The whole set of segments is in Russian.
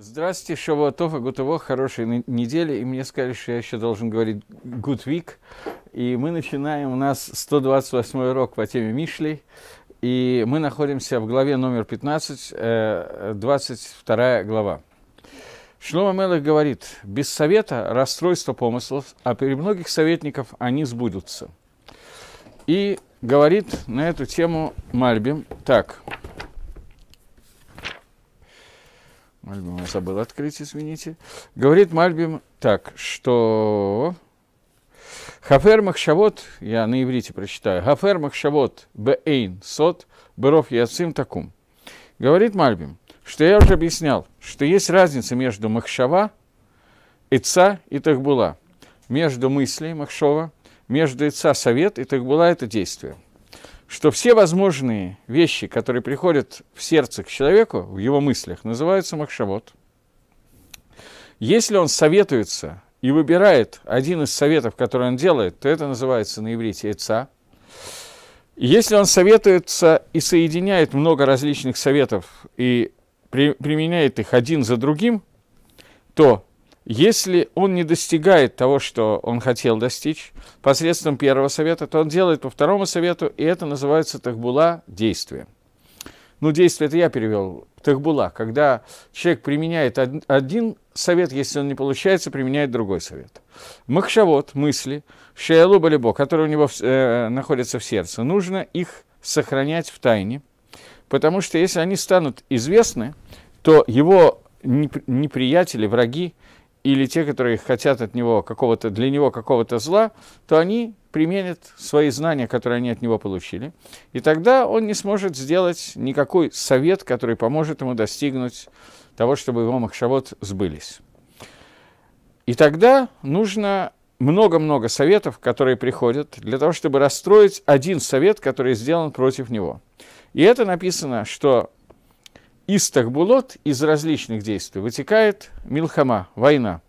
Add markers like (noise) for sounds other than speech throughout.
Здравствуйте, Шавуатов и Гутово, хорошей недели. И мне сказали, что я еще должен говорить Good Week. И мы начинаем, у нас 128-й урок по теме Мишлей. И мы находимся в главе номер 15, 22 э, глава. Шлома Мелах говорит, без совета расстройство помыслов, а при многих советников они сбудутся. И говорит на эту тему Мальбим так – Мальбим я забыл открыть, извините. Говорит Мальбим так, что... Хафер Махшавот, я на иврите прочитаю, Хафер Махшавот Бэйн Сот Беров Яцим Такум. Говорит Мальбим, что я уже объяснял, что есть разница между Махшава, Ица и Тахбула, между мыслей Махшова, между Ица совет и Тахбула это действие – что все возможные вещи, которые приходят в сердце к человеку, в его мыслях, называются махшавод. Если он советуется и выбирает один из советов, который он делает, то это называется на иврите «эца». Если он советуется и соединяет много различных советов и при, применяет их один за другим, то если он не достигает того, что он хотел достичь посредством первого совета, то он делает по второму совету, и это называется тахбула действия. Ну, действие это я перевел, тахбула, когда человек применяет один совет, если он не получается, применяет другой совет. Махшавод, мысли, шеялу балибо, которые у него э, находятся в сердце, нужно их сохранять в тайне, потому что если они станут известны, то его неприятели, враги, или те, которые хотят от него какого-то, для него какого-то зла, то они применят свои знания, которые они от него получили. И тогда он не сможет сделать никакой совет, который поможет ему достигнуть того, чтобы его махшавод сбылись. И тогда нужно много-много советов, которые приходят, для того, чтобы расстроить один совет, который сделан против него. И это написано, что из Тахбулот, из различных действий, вытекает милхама, война.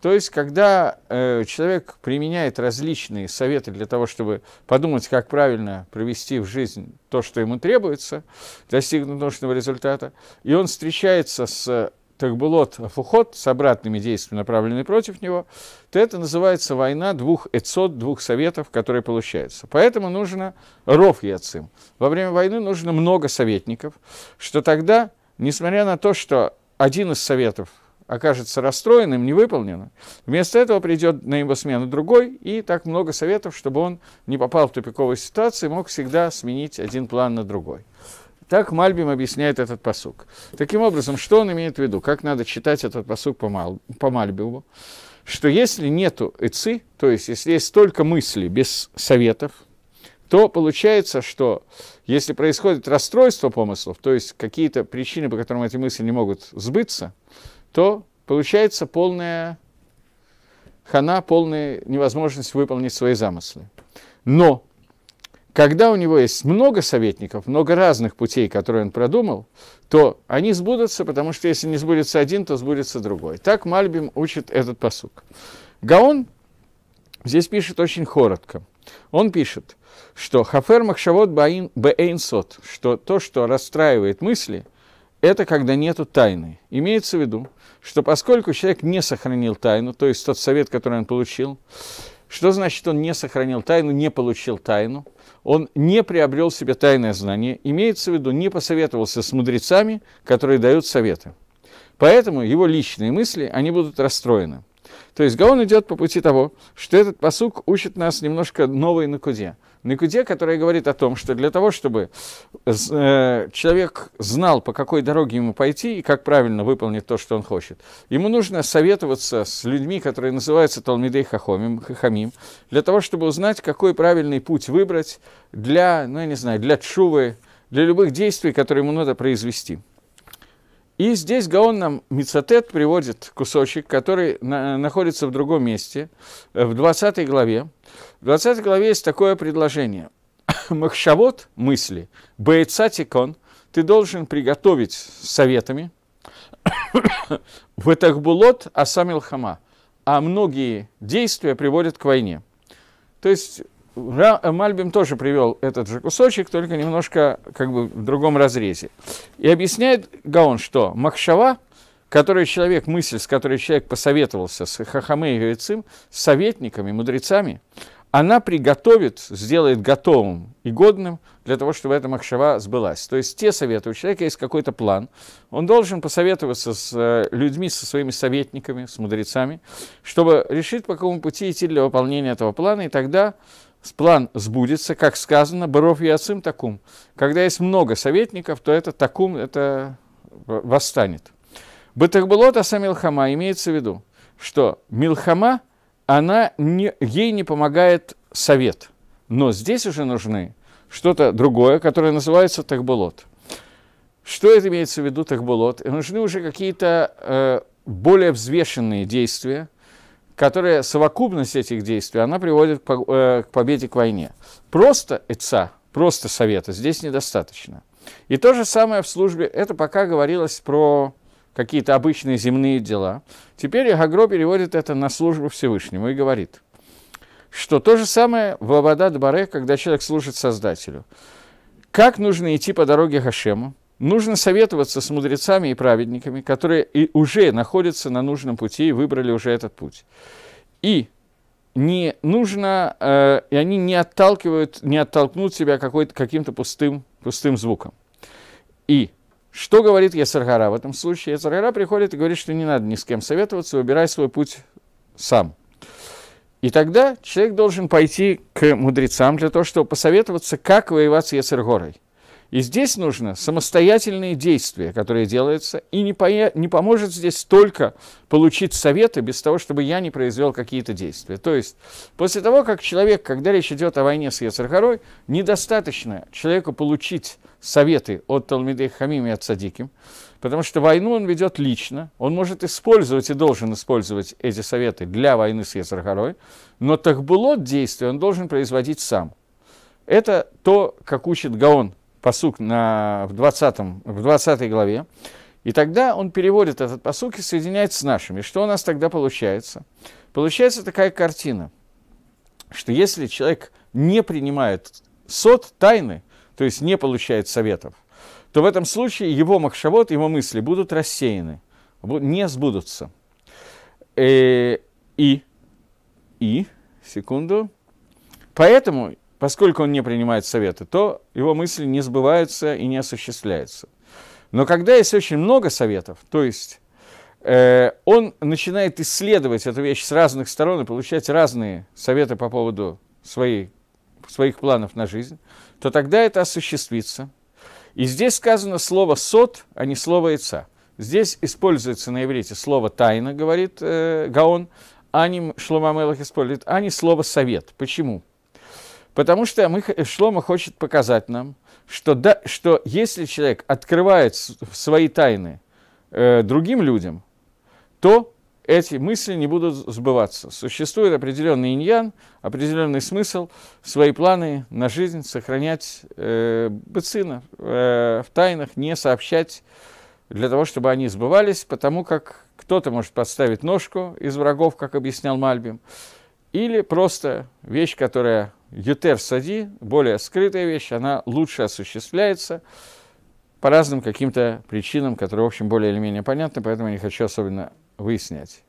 То есть, когда э, человек применяет различные советы для того, чтобы подумать, как правильно провести в жизнь то, что ему требуется, достигнуть нужного результата, и он встречается с Тахбулот Афухот с обратными действиями, направленными против него, то это называется война двух эцот, двух советов, которые получаются. Поэтому нужно ров и ацим. Во время войны нужно много советников, что тогда, несмотря на то, что один из советов окажется расстроенным, невыполненным, вместо этого придет на его смену другой, и так много советов, чтобы он не попал в тупиковую ситуацию и мог всегда сменить один план на другой. Так Мальбим объясняет этот посук. Таким образом, что он имеет в виду? Как надо читать этот посук по, Мал, по Мальбиму? Что если нету эцы, то есть если есть только мысли без советов, то получается, что если происходит расстройство помыслов, то есть какие-то причины, по которым эти мысли не могут сбыться, то получается полная хана, полная невозможность выполнить свои замыслы. Но когда у него есть много советников, много разных путей, которые он продумал, то они сбудутся, потому что если не сбудется один, то сбудется другой. Так Мальбим учит этот посук. Гаон здесь пишет очень коротко. Он пишет, что «Хафер махшавот бэйн сот», что то, что расстраивает мысли, это когда нету тайны. Имеется в виду, что поскольку человек не сохранил тайну, то есть тот совет, который он получил, что значит он не сохранил тайну, не получил тайну – он не приобрел себе тайное знание, имеется в виду, не посоветовался с мудрецами, которые дают советы. Поэтому его личные мысли, они будут расстроены. То есть Гаон идет по пути того, что этот посук учит нас немножко новой на накуде. Никуде, которая говорит о том, что для того, чтобы э, человек знал, по какой дороге ему пойти и как правильно выполнить то, что он хочет, ему нужно советоваться с людьми, которые называются Талмидей Хахомим, Хахамим, для того, чтобы узнать, какой правильный путь выбрать для, ну, я не знаю, для чувы, для любых действий, которые ему надо произвести. И здесь Гаон нам Мицатет приводит кусочек, который на, находится в другом месте, э, в 20 главе. 20 главе есть такое предложение. (coughs) Махшавот – мысли, бейцатикон – ты должен приготовить советами, в а Асамил Хама, а многие действия приводят к войне. То есть Мальбим тоже привел этот же кусочек, только немножко как бы в другом разрезе. И объясняет Гаон, что Махшава, который человек, мысль, с которой человек посоветовался с Хахамей и Гайцим, с советниками, мудрецами – она приготовит, сделает готовым и годным для того, чтобы эта махшава сбылась. То есть те советы, у человека есть какой-то план, он должен посоветоваться с э, людьми, со своими советниками, с мудрецами, чтобы решить, по какому пути идти для выполнения этого плана, и тогда план сбудется, как сказано, «Боров и ацим такум». Когда есть много советников, то это такум, это восстанет. Бытахбулот Асамилхама имеется в виду, что Милхама – она не, ей не помогает совет. Но здесь уже нужны что-то другое, которое называется тахбулот. Что это имеется в виду тахбулот? Нужны уже какие-то э, более взвешенные действия, которые, совокупность этих действий, она приводит к, э, к победе, к войне. Просто отца, просто совета здесь недостаточно. И то же самое в службе, это пока говорилось про какие-то обычные земные дела. Теперь Ягагро переводит это на службу Всевышнему и говорит, что то же самое в Абадат Баре, когда человек служит Создателю. Как нужно идти по дороге Хашему? Нужно советоваться с мудрецами и праведниками, которые и уже находятся на нужном пути и выбрали уже этот путь. И не нужно, э, и они не отталкивают, не оттолкнут то каким-то пустым, пустым звуком. И что говорит Ясаргара? В этом случае Ясаргара приходит и говорит, что не надо ни с кем советоваться, выбирай свой путь сам. И тогда человек должен пойти к мудрецам для того, чтобы посоветоваться, как воевать с Ясергорой. И здесь нужно самостоятельные действия, которые делаются, и не, по, не поможет здесь только получить советы без того, чтобы я не произвел какие-то действия. То есть после того, как человек, когда речь идет о войне с Яцерхарой, недостаточно человеку получить советы от Талмидей Хамим и от Садиким, потому что войну он ведет лично, он может использовать и должен использовать эти советы для войны с Ецархарой, но тахбулот действия он должен производить сам. Это то, как учит Гаон посук на, в, 20, в 20 главе, и тогда он переводит этот посук и соединяет с нашими. Что у нас тогда получается? Получается такая картина, что если человек не принимает сот тайны, то есть не получает советов, то в этом случае его махшавод, его мысли будут рассеяны, не сбудутся. Э, и, и, секунду, поэтому, поскольку он не принимает советы, то его мысли не сбываются и не осуществляются. Но когда есть очень много советов, то есть э, он начинает исследовать эту вещь с разных сторон и получать разные советы по поводу своей своих планов на жизнь, то тогда это осуществится. И здесь сказано слово «сот», а не слово «яйца». Здесь используется на иврите слово «тайна», говорит э, Гаон, а не Шлома Мелах использует, а не слово «совет». Почему? Потому что мы, Шлома хочет показать нам, что, да, что если человек открывает свои тайны э, другим людям, то эти мысли не будут сбываться. Существует определенный иньян, определенный смысл, свои планы на жизнь сохранять э, быцина э, в тайнах, не сообщать для того, чтобы они сбывались, потому как кто-то может подставить ножку из врагов, как объяснял Мальбим, или просто вещь, которая ютер сади, более скрытая вещь, она лучше осуществляется по разным каким-то причинам, которые, в общем, более или менее понятны, поэтому я не хочу особенно выяснять.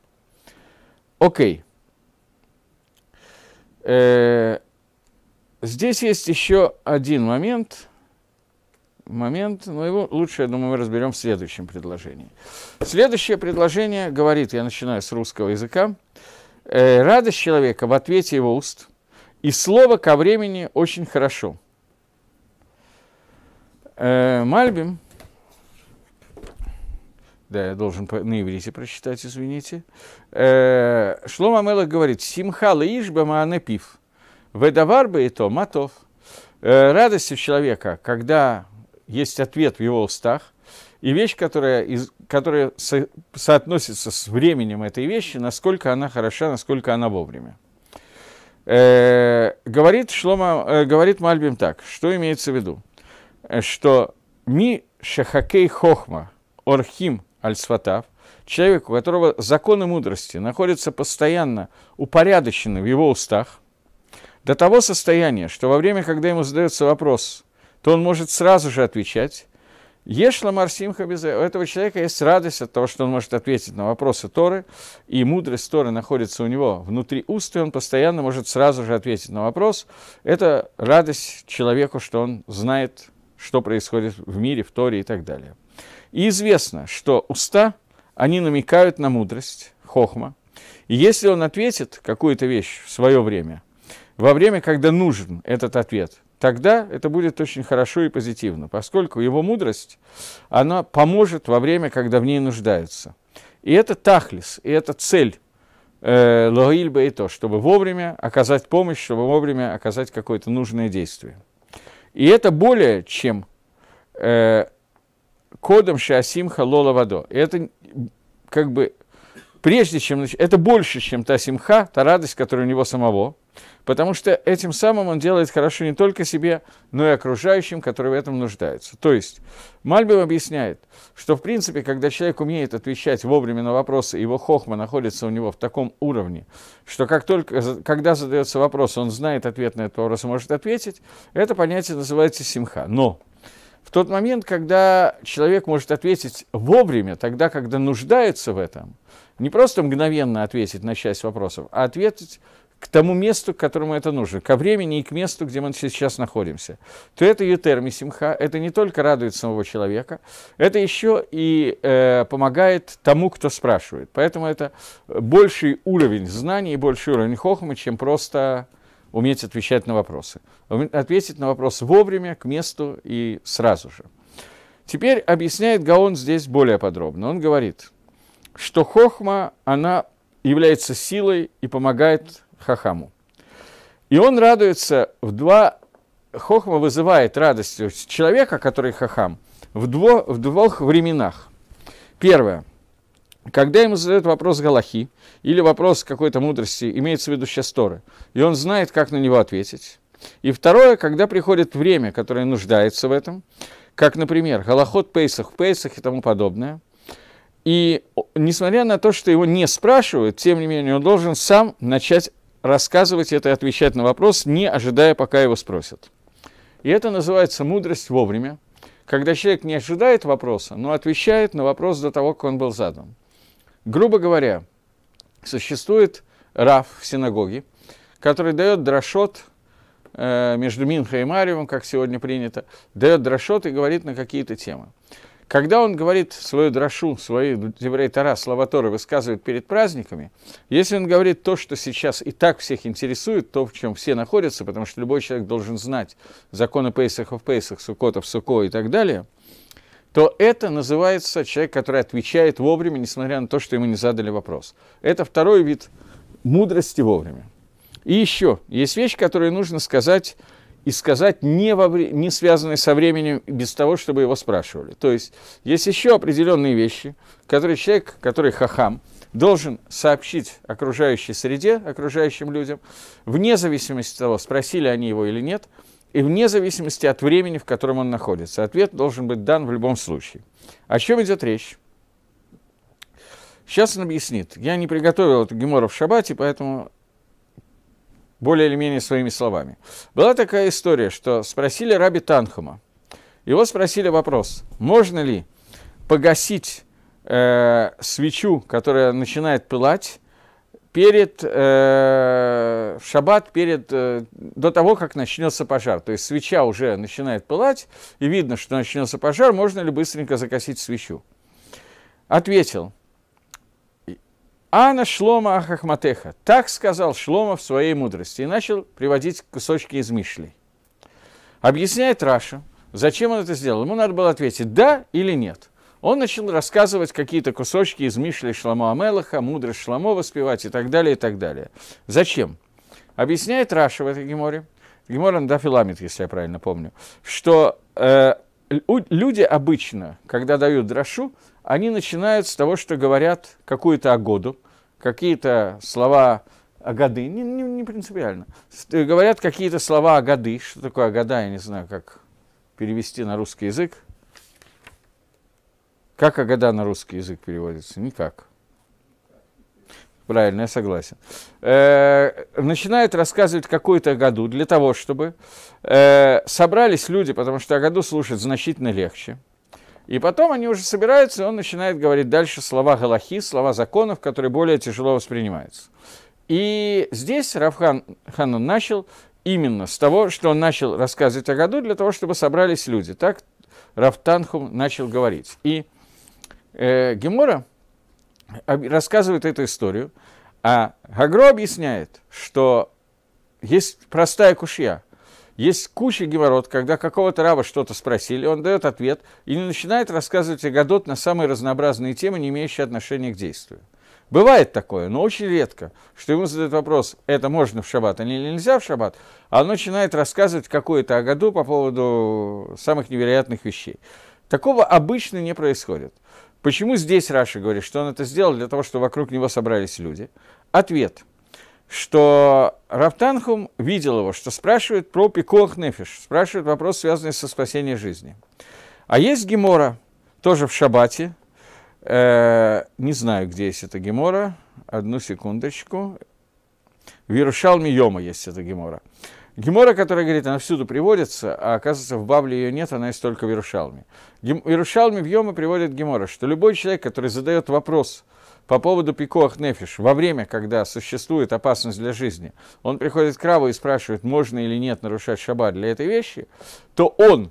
Окей. Э, здесь есть еще один момент. Момент, но его лучше, я думаю, мы разберем в следующем предложении. Следующее предложение говорит, я начинаю с русского языка, э, радость человека в ответе его уст, и слово ко времени очень хорошо. Э, Мальбим – да, я должен по, на иврите прочитать, извините. Э, Шлома Мелах говорит, «Симха лаишба маане пив, ведавар бы и то матов». Э, радость у человека, когда есть ответ в его устах, и вещь, которая, из, которая со, соотносится с временем этой вещи, насколько она хороша, насколько она вовремя. Э, говорит, Шлома, э, говорит Мальбим так, что имеется в виду? Что ми шахакей хохма, орхим Аль-Сватав, человек, у которого законы мудрости находятся постоянно упорядочены в его устах, до того состояния, что во время, когда ему задается вопрос, то он может сразу же отвечать. Ешла Марсимха без... Э, у этого человека есть радость от того, что он может ответить на вопросы Торы, и мудрость Торы находится у него внутри уст, и он постоянно может сразу же ответить на вопрос. Это радость человеку, что он знает, что происходит в мире, в Торе и так далее. И известно, что уста, они намекают на мудрость, хохма. И если он ответит какую-то вещь в свое время, во время, когда нужен этот ответ, тогда это будет очень хорошо и позитивно, поскольку его мудрость, она поможет во время, когда в ней нуждаются. И это тахлис, и это цель э, Лоильба и то, чтобы вовремя оказать помощь, чтобы вовремя оказать какое-то нужное действие. И это более чем э, кодом Шасимха Лола Вадо. И это как бы прежде чем... Это больше, чем та симха, та радость, которая у него самого. Потому что этим самым он делает хорошо не только себе, но и окружающим, которые в этом нуждаются. То есть Мальбим объясняет, что в принципе, когда человек умеет отвечать вовремя на вопросы, его хохма находится у него в таком уровне, что как только, когда задается вопрос, он знает ответ на этот вопрос и может ответить, это понятие называется симха. Но в тот момент, когда человек может ответить вовремя, тогда, когда нуждается в этом, не просто мгновенно ответить на часть вопросов, а ответить к тому месту, к которому это нужно, ко времени и к месту, где мы сейчас находимся, то это ютерми симха, это не только радует самого человека, это еще и э, помогает тому, кто спрашивает. Поэтому это больший уровень знаний и больший уровень хохмы, чем просто уметь отвечать на вопросы. Ответить на вопрос вовремя, к месту и сразу же. Теперь объясняет Гаон здесь более подробно. Он говорит, что хохма, она является силой и помогает хахаму. И он радуется в два... Хохма вызывает радость человека, который хахам, в, дво, в двух временах. Первое – когда ему задают вопрос Галахи или вопрос какой-то мудрости, имеется в виду сейчас Торы, и он знает, как на него ответить. И второе, когда приходит время, которое нуждается в этом, как, например, Галахот Пейсах в Пейсах и тому подобное. И несмотря на то, что его не спрашивают, тем не менее он должен сам начать рассказывать это и отвечать на вопрос, не ожидая, пока его спросят. И это называется мудрость вовремя, когда человек не ожидает вопроса, но отвечает на вопрос до того, как он был задан. Грубо говоря, существует Раф в синагоге, который дает дрошот э, между Минха и марием, как сегодня принято, дает дрошот и говорит на какие-то темы. Когда он говорит свою дрошу, свои Деврей Тара, слова Торы высказывает перед праздниками, если он говорит то, что сейчас и так всех интересует, то, в чем все находятся, потому что любой человек должен знать законы Пейсаха в Пейсах, Сукота в Суко и так далее – то это называется человек, который отвечает вовремя, несмотря на то, что ему не задали вопрос. Это второй вид мудрости вовремя. И еще есть вещи, которые нужно сказать и сказать не, во, не связанные со временем, без того, чтобы его спрашивали. То есть есть еще определенные вещи, которые человек, который хахам, должен сообщить окружающей среде, окружающим людям, вне зависимости от того, спросили они его или нет – и вне зависимости от времени, в котором он находится. Ответ должен быть дан в любом случае. О чем идет речь? Сейчас он объяснит. Я не приготовил эту гемору в шабате, поэтому более или менее своими словами. Была такая история, что спросили раби Танхума. Его спросили вопрос, можно ли погасить э, свечу, которая начинает пылать, перед э, шаббат, перед, э, до того, как начнется пожар. То есть свеча уже начинает пылать, и видно, что начнется пожар, можно ли быстренько закосить свечу? Ответил, Ана Шлома Ахахматеха, так сказал Шлома в своей мудрости, и начал приводить кусочки из Мишлей. Объясняет Раша, зачем он это сделал. Ему надо было ответить «да» или «нет» он начал рассказывать какие-то кусочки из Мишли Шламо Амелаха, мудрость Шламо воспевать и так далее, и так далее. Зачем? Объясняет Раша в этой геморе, гемора Дафиламит, если я правильно помню, что э, люди обычно, когда дают драшу, они начинают с того, что говорят какую-то агоду, какие-то слова агады, не, не, не принципиально, э, говорят какие-то слова агады, что такое агада, я не знаю, как перевести на русский язык, как Агада на русский язык переводится? Никак. Правильно, я согласен. Э, начинает рассказывать какую-то году для того, чтобы э, собрались люди, потому что агаду слушать значительно легче. И потом они уже собираются, и он начинает говорить дальше слова галахи, слова законов, которые более тяжело воспринимаются. И здесь Рафхан Ханун начал именно с того, что он начал рассказывать о году для того, чтобы собрались люди. Так Рафтанхум начал говорить. И Э, Гемора рассказывает эту историю, а Гагро объясняет, что есть простая кушья. Есть куча геморрот, когда какого-то раба что-то спросили, он дает ответ и начинает рассказывать о Гадот на самые разнообразные темы, не имеющие отношения к действию. Бывает такое, но очень редко, что ему задают вопрос, это можно в шаббат или нельзя в шаббат, а он начинает рассказывать какое-то о году по поводу самых невероятных вещей. Такого обычно не происходит. Почему здесь Раши говорит, что он это сделал для того, чтобы вокруг него собрались люди? Ответ, что Раптанхум видел его, что спрашивает про пикох нефиш, спрашивает вопрос, связанный со спасением жизни. А есть Гемора, тоже в Шабате, э, не знаю, где есть эта Гемора, одну секундочку, в Иерушалме Йома есть эта Гемора. Гемора, которая говорит, она всюду приводится, а оказывается, в Бабле ее нет, она есть только в Иерушалме. В Иерушалме в Йома приводит Гемора, что любой человек, который задает вопрос по поводу пикоах нефиш, во время, когда существует опасность для жизни, он приходит к Раву и спрашивает, можно или нет нарушать шаббат для этой вещи, то он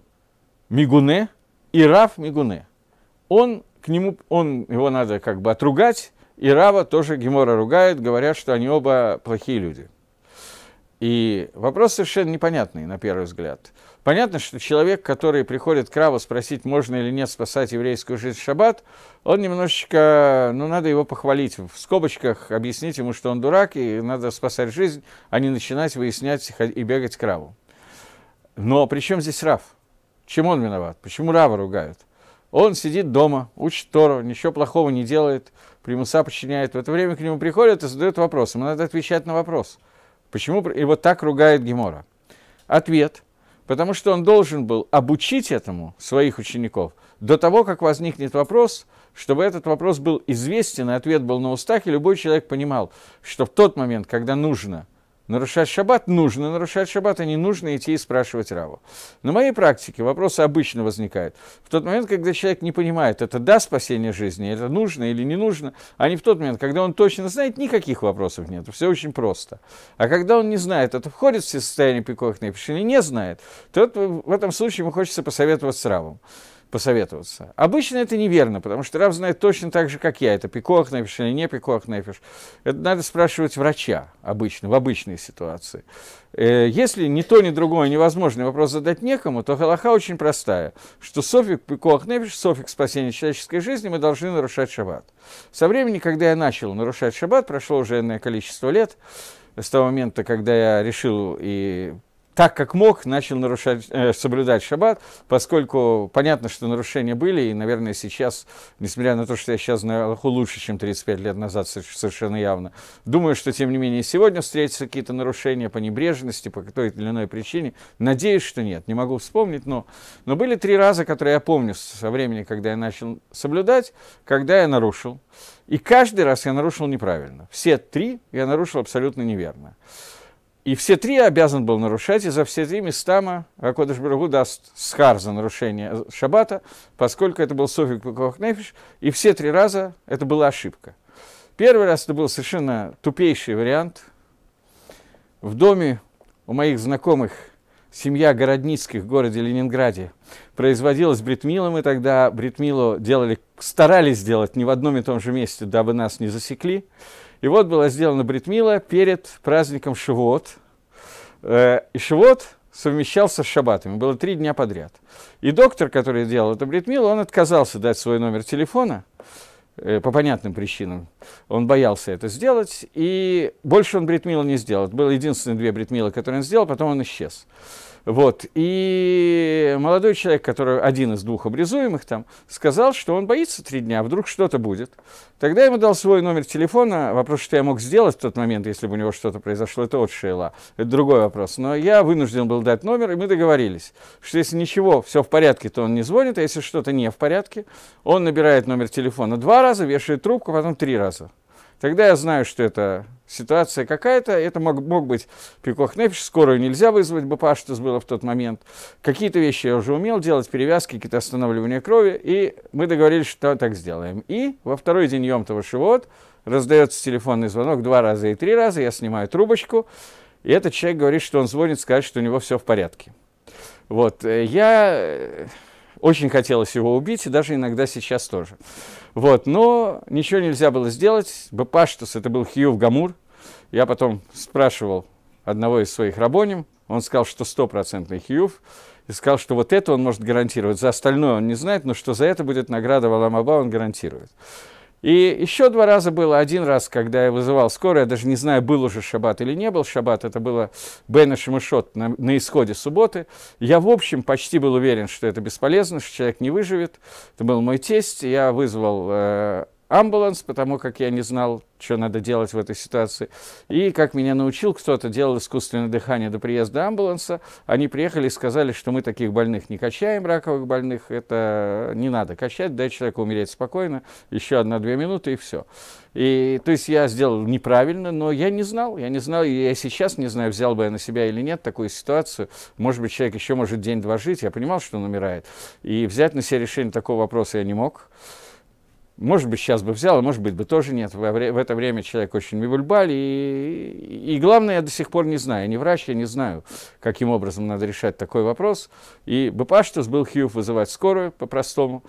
мигуне и Рав мигуне. Он к нему, он, его надо как бы отругать, и Рава тоже Гемора ругает, говорят, что они оба плохие люди. И вопрос совершенно непонятный, на первый взгляд. Понятно, что человек, который приходит к Раву спросить, можно или нет спасать еврейскую жизнь в шаббат, он немножечко, ну, надо его похвалить. В скобочках объяснить ему, что он дурак, и надо спасать жизнь, а не начинать выяснять и бегать к Раву. Но при чем здесь Рав? Чем он виноват? Почему Рава ругают? Он сидит дома, учит Тору, ничего плохого не делает, примуса подчиняет. В это время к нему приходят и задают вопрос. Ему надо отвечать на вопрос. Почему и вот так ругает Гемора? Ответ. Потому что он должен был обучить этому своих учеников до того, как возникнет вопрос, чтобы этот вопрос был известен, и ответ был на устах, и любой человек понимал, что в тот момент, когда нужно – Нарушать шаббат нужно, нарушать шаббат, а не нужно идти и спрашивать Раву. На моей практике вопросы обычно возникают в тот момент, когда человек не понимает, это да спасение жизни, это нужно или не нужно, а не в тот момент, когда он точно знает, никаких вопросов нет, все очень просто. А когда он не знает, это входит в состояние пикохной пищи или не знает, то в этом случае ему хочется посоветовать с Равом посоветоваться. Обычно это неверно, потому что раб знает точно так же, как я. Это пикох напишешь или не пикох напишешь. Это надо спрашивать врача обычно, в обычной ситуации. Э, если ни то, ни другое невозможно вопрос задать некому, то халаха очень простая, что софик пикох напишешь, софик спасения человеческой жизни, мы должны нарушать шаббат. Со времени, когда я начал нарушать шаббат, прошло уже энное количество лет, с того момента, когда я решил и так как мог, начал нарушать, э, соблюдать шаббат, поскольку понятно, что нарушения были, и, наверное, сейчас, несмотря на то, что я сейчас знаю Аллаху лучше, чем 35 лет назад, совершенно явно, думаю, что, тем не менее, сегодня встретятся какие-то нарушения по небрежности, по той или иной причине. Надеюсь, что нет, не могу вспомнить, но, но были три раза, которые я помню со времени, когда я начал соблюдать, когда я нарушил. И каждый раз я нарушил неправильно. Все три я нарушил абсолютно неверно. И все три обязан был нарушать, и за все три Местама Акодыш Барагу даст схар за нарушение шаббата, поскольку это был Софик Пукохнефиш, и все три раза это была ошибка. Первый раз это был совершенно тупейший вариант. В доме у моих знакомых семья Городницких в городе Ленинграде производилась бритмилом, и тогда бритмилу делали, старались сделать не в одном и том же месте, дабы нас не засекли. И вот была сделана бритмила перед праздником Шивот. Э, и Шивот совмещался с Шабатами. Было три дня подряд. И доктор, который делал это бритмилу, он отказался дать свой номер телефона э, по понятным причинам. Он боялся это сделать, и больше он бритмила не сделал. Это было единственные две бритмила, которые он сделал, потом он исчез. Вот. И молодой человек, который один из двух обрезуемых там, сказал, что он боится три дня, вдруг что-то будет. Тогда ему дал свой номер телефона. Вопрос, что я мог сделать в тот момент, если бы у него что-то произошло, это от Шейла. Это другой вопрос. Но я вынужден был дать номер, и мы договорились, что если ничего, все в порядке, то он не звонит, а если что-то не в порядке, он набирает номер телефона два раза, вешает трубку, потом три раза. Тогда я знаю, что это ситуация какая-то, это мог, мог быть пикох непиш, скорую нельзя вызвать, БПА, что было в тот момент. Какие-то вещи я уже умел делать, перевязки, какие-то останавливания крови, и мы договорились, что так сделаем. И во второй день того Шивот раздается телефонный звонок два раза и три раза, я снимаю трубочку, и этот человек говорит, что он звонит сказать, что у него все в порядке. Вот, э, я э, очень хотелось его убить, и даже иногда сейчас тоже. Вот, но ничего нельзя было сделать. Бепаштус, это был Хьюв Гамур. Я потом спрашивал одного из своих рабоним, он сказал, что стопроцентный Хьюв, и сказал, что вот это он может гарантировать, за остальное он не знает, но что за это будет награда Валамаба, он гарантирует. И еще два раза было. Один раз, когда я вызывал скорую, я даже не знаю, был уже шаббат или не был шаббат, это было Бен Шамышот на, на исходе субботы. Я, в общем, почти был уверен, что это бесполезно, что человек не выживет. Это был мой тест. Я вызвал э, амбуланс, потому как я не знал, что надо делать в этой ситуации. И, как меня научил кто-то, делал искусственное дыхание до приезда амбуланса. Они приехали и сказали, что мы таких больных не качаем, раковых больных. Это не надо качать, дай человеку умереть спокойно. Еще одна-две минуты и все. И, то есть я сделал неправильно, но я не знал. Я не знал, и я сейчас не знаю, взял бы я на себя или нет такую ситуацию. Может быть, человек еще может день-два жить. Я понимал, что он умирает. И взять на себя решение такого вопроса я не мог. Может быть, сейчас бы взял, а может быть, бы тоже нет. В, в это время человек очень мивульбаль. И, и главное, я до сих пор не знаю. Я не врач, я не знаю, каким образом надо решать такой вопрос. И Бепаштус был Хьюф вызывать скорую по-простому.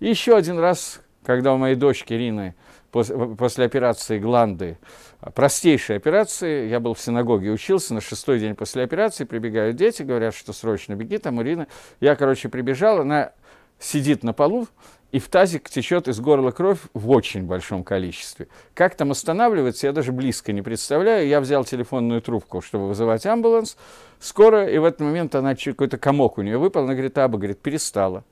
И еще один раз, когда у моей дочки Рины после операции гланды, а, простейшей операции, я был в синагоге, учился, на шестой день после операции прибегают дети, говорят, что срочно беги, там у Ирина. Я, короче, прибежал, она сидит на полу, и в тазик течет из горла кровь в очень большом количестве. Как там останавливается, я даже близко не представляю. Я взял телефонную трубку, чтобы вызывать амбуланс. Скоро, и в этот момент она какой-то комок у нее выпал, она говорит, Аба, говорит, перестала.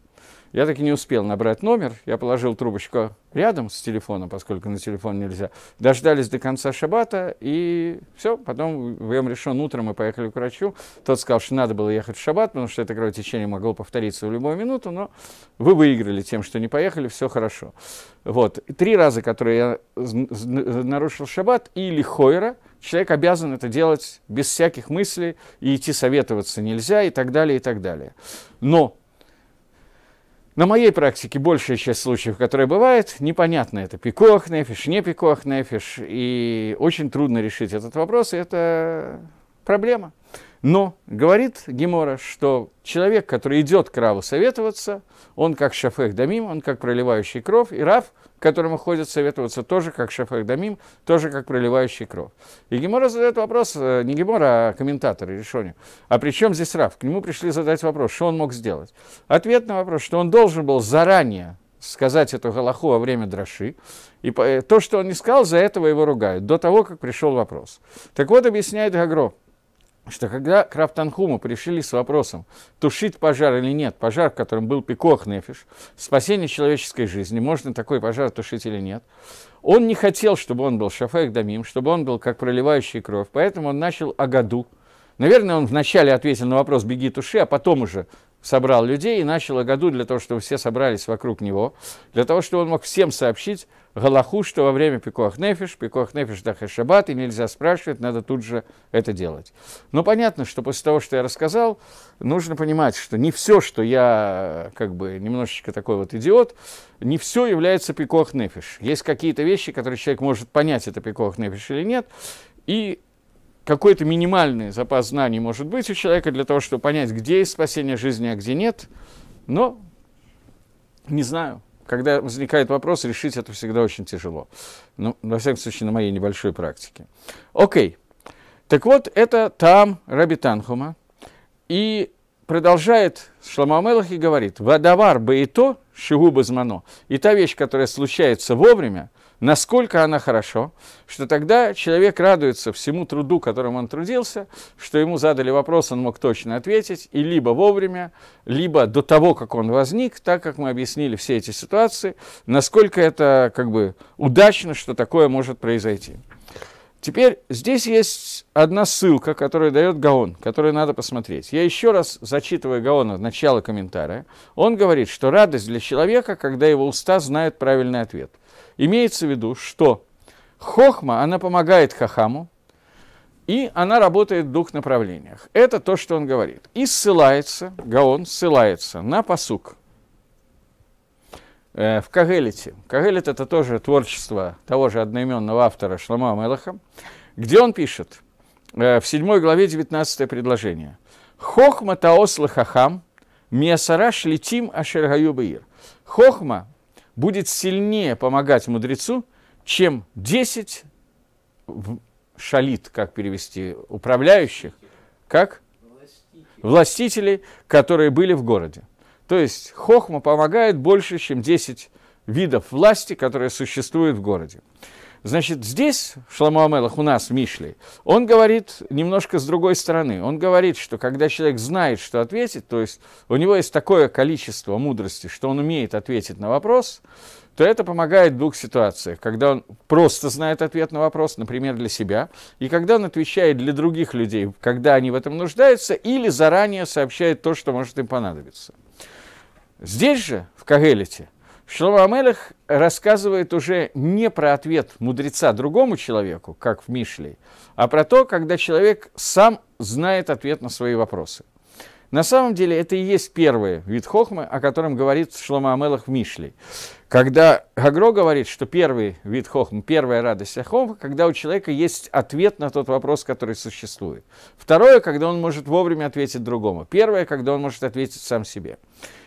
Я так и не успел набрать номер, я положил трубочку рядом с телефоном, поскольку на телефон нельзя. Дождались до конца шабата, и все, потом в решен утром мы поехали к врачу. Тот сказал, что надо было ехать в шабат, потому что это кровотечение могло повториться в любую минуту, но вы выиграли тем, что не поехали, все хорошо. Вот. Три раза, которые я нарушил шаббат, или хойра, человек обязан это делать без всяких мыслей, и идти советоваться нельзя, и так далее, и так далее. Но на моей практике большая часть случаев, которые бывают, непонятно, это пикох нефиш, не пикох нефиш, и очень трудно решить этот вопрос, и это проблема. Но говорит Гемора, что человек, который идет к Раву советоваться, он как Шафех Дамим, он как проливающий кровь, и Рав, к которому ходит советоваться, тоже как Шафех Дамим, тоже как проливающий кровь. И Гемора задает вопрос, э, не Гемора, а комментаторы решению, а при чем здесь Рав? К нему пришли задать вопрос, что он мог сделать. Ответ на вопрос, что он должен был заранее сказать эту Галаху во время дроши. И э, то, что он не сказал, за этого его ругают, до того, как пришел вопрос. Так вот, объясняет Гагро, что когда Крафтанхуму пришли с вопросом, тушить пожар или нет, пожар, в котором был Пикох Нефиш, спасение человеческой жизни, можно такой пожар тушить или нет, он не хотел, чтобы он был Шафаек Дамим, чтобы он был как проливающий кровь, поэтому он начал Агаду. Наверное, он вначале ответил на вопрос «беги, туши», а потом уже собрал людей и начал о году для того, чтобы все собрались вокруг него, для того, чтобы он мог всем сообщить Галаху, что во время Пикуах Нефиш, Пикуах Нефиш Дахешабат, и нельзя спрашивать, надо тут же это делать. Но понятно, что после того, что я рассказал, нужно понимать, что не все, что я как бы немножечко такой вот идиот, не все является Пикуах Нефиш. Есть какие-то вещи, которые человек может понять, это Пикуах Нефиш или нет, и какой-то минимальный запас знаний может быть у человека для того, чтобы понять, где есть спасение жизни, а где нет. Но не знаю. Когда возникает вопрос, решить это всегда очень тяжело. Ну, во всяком случае, на моей небольшой практике. Окей. Так вот, это там Раби Танхума. И продолжает Шламамелах и говорит, «Вадавар баито шигу базмано». И та вещь, которая случается вовремя – насколько она хорошо, что тогда человек радуется всему труду, которым он трудился, что ему задали вопрос, он мог точно ответить, и либо вовремя, либо до того, как он возник, так как мы объяснили все эти ситуации, насколько это как бы удачно, что такое может произойти. Теперь здесь есть одна ссылка, которую дает Гаон, которую надо посмотреть. Я еще раз зачитываю Гаона начало комментария. Он говорит, что радость для человека, когда его уста знают правильный ответ. Имеется в виду, что хохма, она помогает хахаму, и она работает в двух направлениях. Это то, что он говорит. И ссылается, Гаон ссылается на посук э, в Кагелите. Кагелит – это тоже творчество того же одноименного автора Шлама Мелаха, где он пишет э, в 7 главе 19 предложение. «Хохма таосла хахам, миасараш летим ашергаю баир». Хохма будет сильнее помогать мудрецу, чем 10 шалит, как перевести, управляющих, как властителей, которые были в городе. То есть хохма помогает больше, чем 10 видов власти, которые существуют в городе. Значит, здесь Шламу Амелах у нас, Мишли, он говорит немножко с другой стороны. Он говорит, что когда человек знает, что ответить, то есть у него есть такое количество мудрости, что он умеет ответить на вопрос, то это помогает в двух ситуациях. Когда он просто знает ответ на вопрос, например, для себя, и когда он отвечает для других людей, когда они в этом нуждаются, или заранее сообщает то, что может им понадобиться. Здесь же, в Кагелите, Шлома рассказывает уже не про ответ мудреца другому человеку, как в Мишле, а про то, когда человек сам знает ответ на свои вопросы. На самом деле это и есть первый вид хохмы, о котором говорит Шлома Амелах в Мишле. Когда Гагро говорит, что первый вид хохмы, первая радость хохмы, когда у человека есть ответ на тот вопрос, который существует. Второе, когда он может вовремя ответить другому. Первое, когда он может ответить сам себе.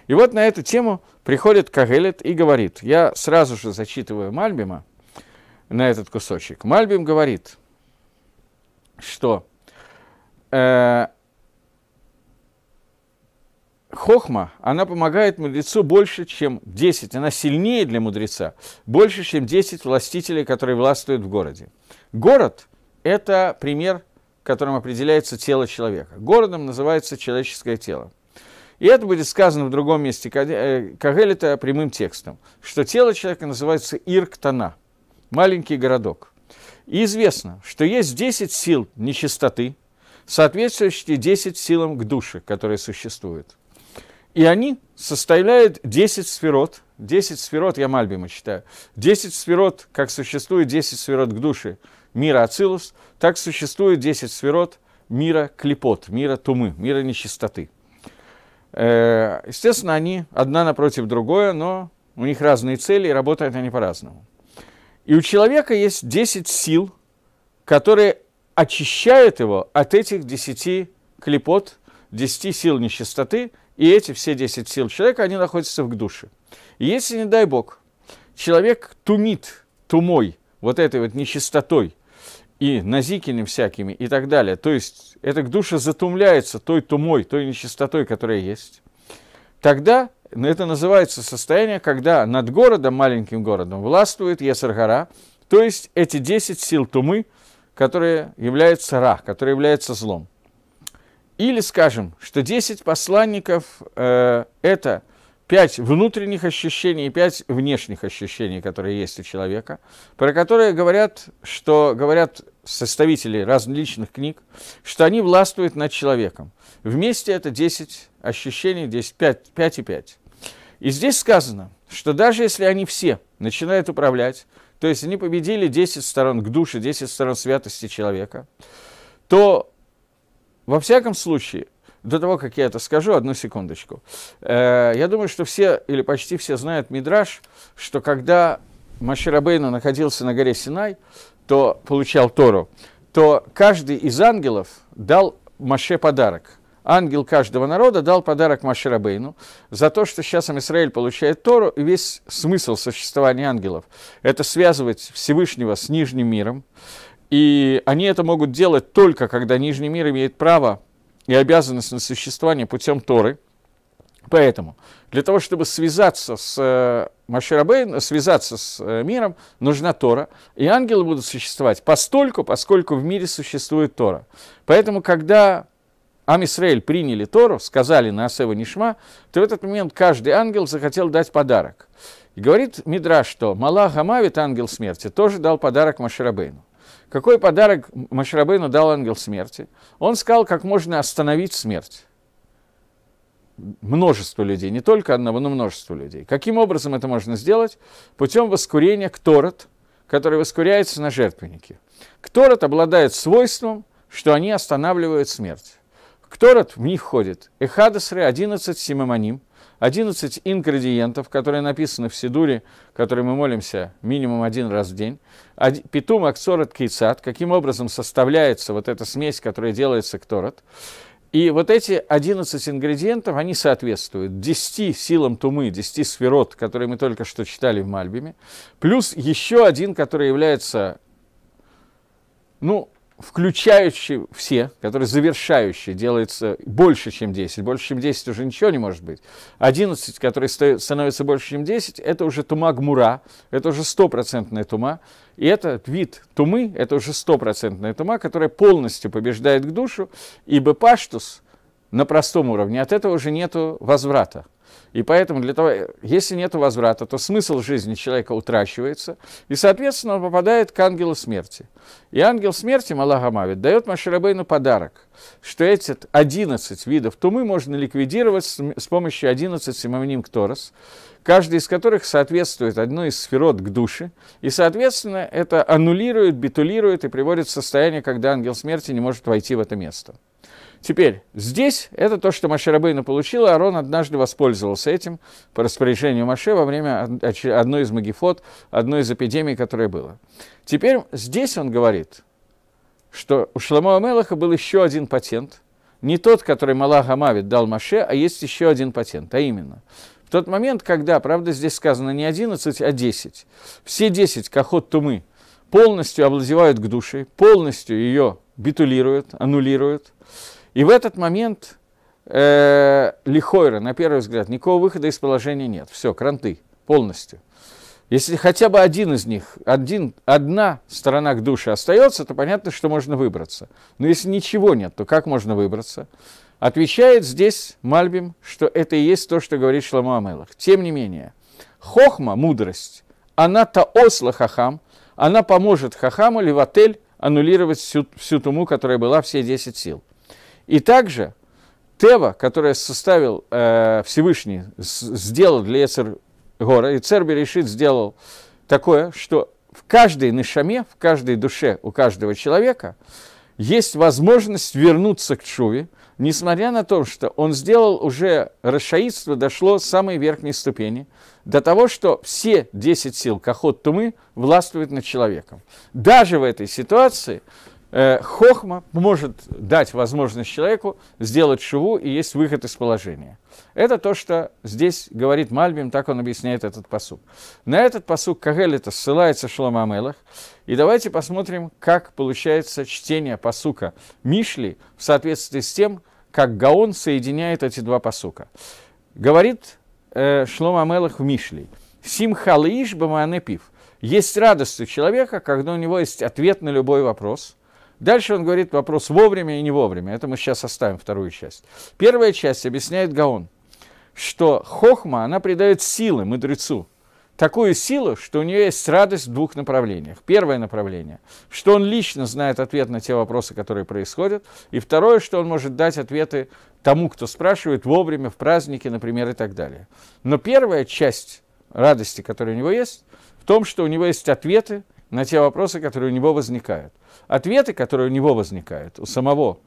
И вот на эту тему приходит Кагелет и говорит, я сразу же зачитываю Мальбима на этот кусочек. Мальбим говорит, что э, хохма, она помогает мудрецу больше, чем 10, она сильнее для мудреца, больше, чем 10 властителей, которые властвуют в городе. Город – это пример, которым определяется тело человека. Городом называется человеческое тело – и это будет сказано в другом месте э, Кагелита прямым текстом, что тело человека называется Ирктана, маленький городок. И известно, что есть 10 сил нечистоты, соответствующие 10 силам к душе, которые существуют. И они составляют 10 сферот. 10 сферот, я Мальбима читаю. 10 сферот, как существует 10 сферот к душе мира Ацилус, так существует 10 сферот мира клепот, мира тумы, мира нечистоты. Э, естественно, они одна напротив другой, но у них разные цели, и работают они по-разному. И у человека есть 10 сил, которые очищают его от этих 10 клепот, 10 сил нечистоты, и эти все 10 сил человека, они находятся в душе. И если, не дай бог, человек тумит тумой, вот этой вот нечистотой, и назиками всякими и так далее. То есть эта душа затумляется той тумой, той нечистотой, которая есть. Тогда ну, это называется состояние, когда над городом, маленьким городом, властвует Ясаргара, то есть эти 10 сил тумы, которые являются ра, которые являются злом. Или скажем, что 10 посланников э, это – пять внутренних ощущений и пять внешних ощущений, которые есть у человека, про которые говорят, что говорят составители различных книг, что они властвуют над человеком. Вместе это 10 ощущений, 10, 5, 5 и 5. И здесь сказано, что даже если они все начинают управлять, то есть они победили 10 сторон к душе, 10 сторон святости человека, то во всяком случае до того, как я это скажу, одну секундочку. Э, я думаю, что все или почти все знают Мидраш, что когда Маширабейна находился на горе Синай, то получал Тору, то каждый из ангелов дал Маше подарок. Ангел каждого народа дал подарок Маширабейну за то, что сейчас Израиль получает Тору, и весь смысл существования ангелов – это связывать Всевышнего с Нижним миром, и они это могут делать только, когда Нижний мир имеет право и обязанность на существование путем Торы. Поэтому для того, чтобы связаться с э, Маширабейн, связаться с э, миром, нужна Тора. И ангелы будут существовать постольку, поскольку в мире существует Тора. Поэтому, когда Амисраэль приняли Тору, сказали на Асева Нишма, то в этот момент каждый ангел захотел дать подарок. И говорит Мидра, что Малах Амавит, ангел смерти, тоже дал подарок Маширабейну. Какой подарок Машрабейну дал ангел смерти? Он сказал, как можно остановить смерть. Множество людей, не только одного, но множество людей. Каким образом это можно сделать? Путем воскурения кторот, который воскуряется на жертвеннике. Кторот обладает свойством, что они останавливают смерть. Кторот в них ходит. Эхадасры 11 симамоним – 11 ингредиентов, которые написаны в Сидуре, которые мы молимся минимум один раз в день. Питум, аксорот, кейцат, каким образом составляется вот эта смесь, которая делается кторот. И вот эти 11 ингредиентов, они соответствуют 10 силам тумы, 10 сферот, которые мы только что читали в Мальбиме, плюс еще один, который является, ну, включающие все, которые завершающие делается больше, чем 10. Больше, чем 10 уже ничего не может быть. 11, которые становятся больше, чем 10, это уже тума гмура, это уже стопроцентная тума. И этот вид тумы, это уже стопроцентная тума, которая полностью побеждает к душу, ибо паштус на простом уровне, от этого уже нет возврата. И поэтому для того, если нет возврата, то смысл жизни человека утрачивается, и, соответственно, он попадает к ангелу смерти. И ангел смерти, Малагамавит, дает Маширабейну подарок, что эти 11 видов тумы можно ликвидировать с помощью 11 симоним Торос, каждый из которых соответствует одной из сферот к душе, и, соответственно, это аннулирует, битулирует и приводит в состояние, когда ангел смерти не может войти в это место. Теперь, здесь это то, что Маширабейна получил, Арон однажды воспользовался этим по распоряжению Маше во время одной из магифот, одной из эпидемий, которая была. Теперь здесь он говорит, что у Шламо Амелаха был еще один патент, не тот, который Малах Амавит дал Маше, а есть еще один патент, а именно, в тот момент, когда, правда, здесь сказано не 11, а 10, все 10 кахот Тумы полностью обладевают к душе, полностью ее битулируют, аннулируют, и в этот момент э, Лихойра, на первый взгляд, никакого выхода из положения нет. Все, кранты полностью. Если хотя бы один из них, один, одна сторона к душе остается, то понятно, что можно выбраться. Но если ничего нет, то как можно выбраться? Отвечает здесь Мальбим, что это и есть то, что говорит Шламу Амелах. Тем не менее, хохма, мудрость, она таосла хахам, она поможет хахаму в отель аннулировать всю, всю туму, которая была, все 10 сил. И также Тева, которая составил э, Всевышний, сделал для Ецер Гора, и Церби решит сделал такое, что в каждой нишаме, в каждой душе у каждого человека есть возможность вернуться к Чуве, несмотря на то, что он сделал уже расшаидство, дошло с самой верхней ступени, до того, что все 10 сил Кахот Тумы властвуют над человеком. Даже в этой ситуации Э, хохма может дать возможность человеку сделать шиву, и есть выход из положения. Это то, что здесь говорит Мальбим, так он объясняет этот посук. На этот посук Кагелита ссылается Шлома Амелах, и давайте посмотрим, как получается чтение посука Мишли в соответствии с тем, как Гаон соединяет эти два посука. Говорит э, Шлома Амелах в Мишли, «Симхалыиш бамане пив». Есть радость у человека, когда у него есть ответ на любой вопрос – Дальше он говорит вопрос вовремя и не вовремя. Это мы сейчас оставим вторую часть. Первая часть объясняет Гаон, что хохма, она придает силы мудрецу. Такую силу, что у нее есть радость в двух направлениях. Первое направление, что он лично знает ответ на те вопросы, которые происходят. И второе, что он может дать ответы тому, кто спрашивает вовремя, в празднике, например, и так далее. Но первая часть радости, которая у него есть, в том, что у него есть ответы на те вопросы, которые у него возникают. Ответы, которые у него возникают, у самого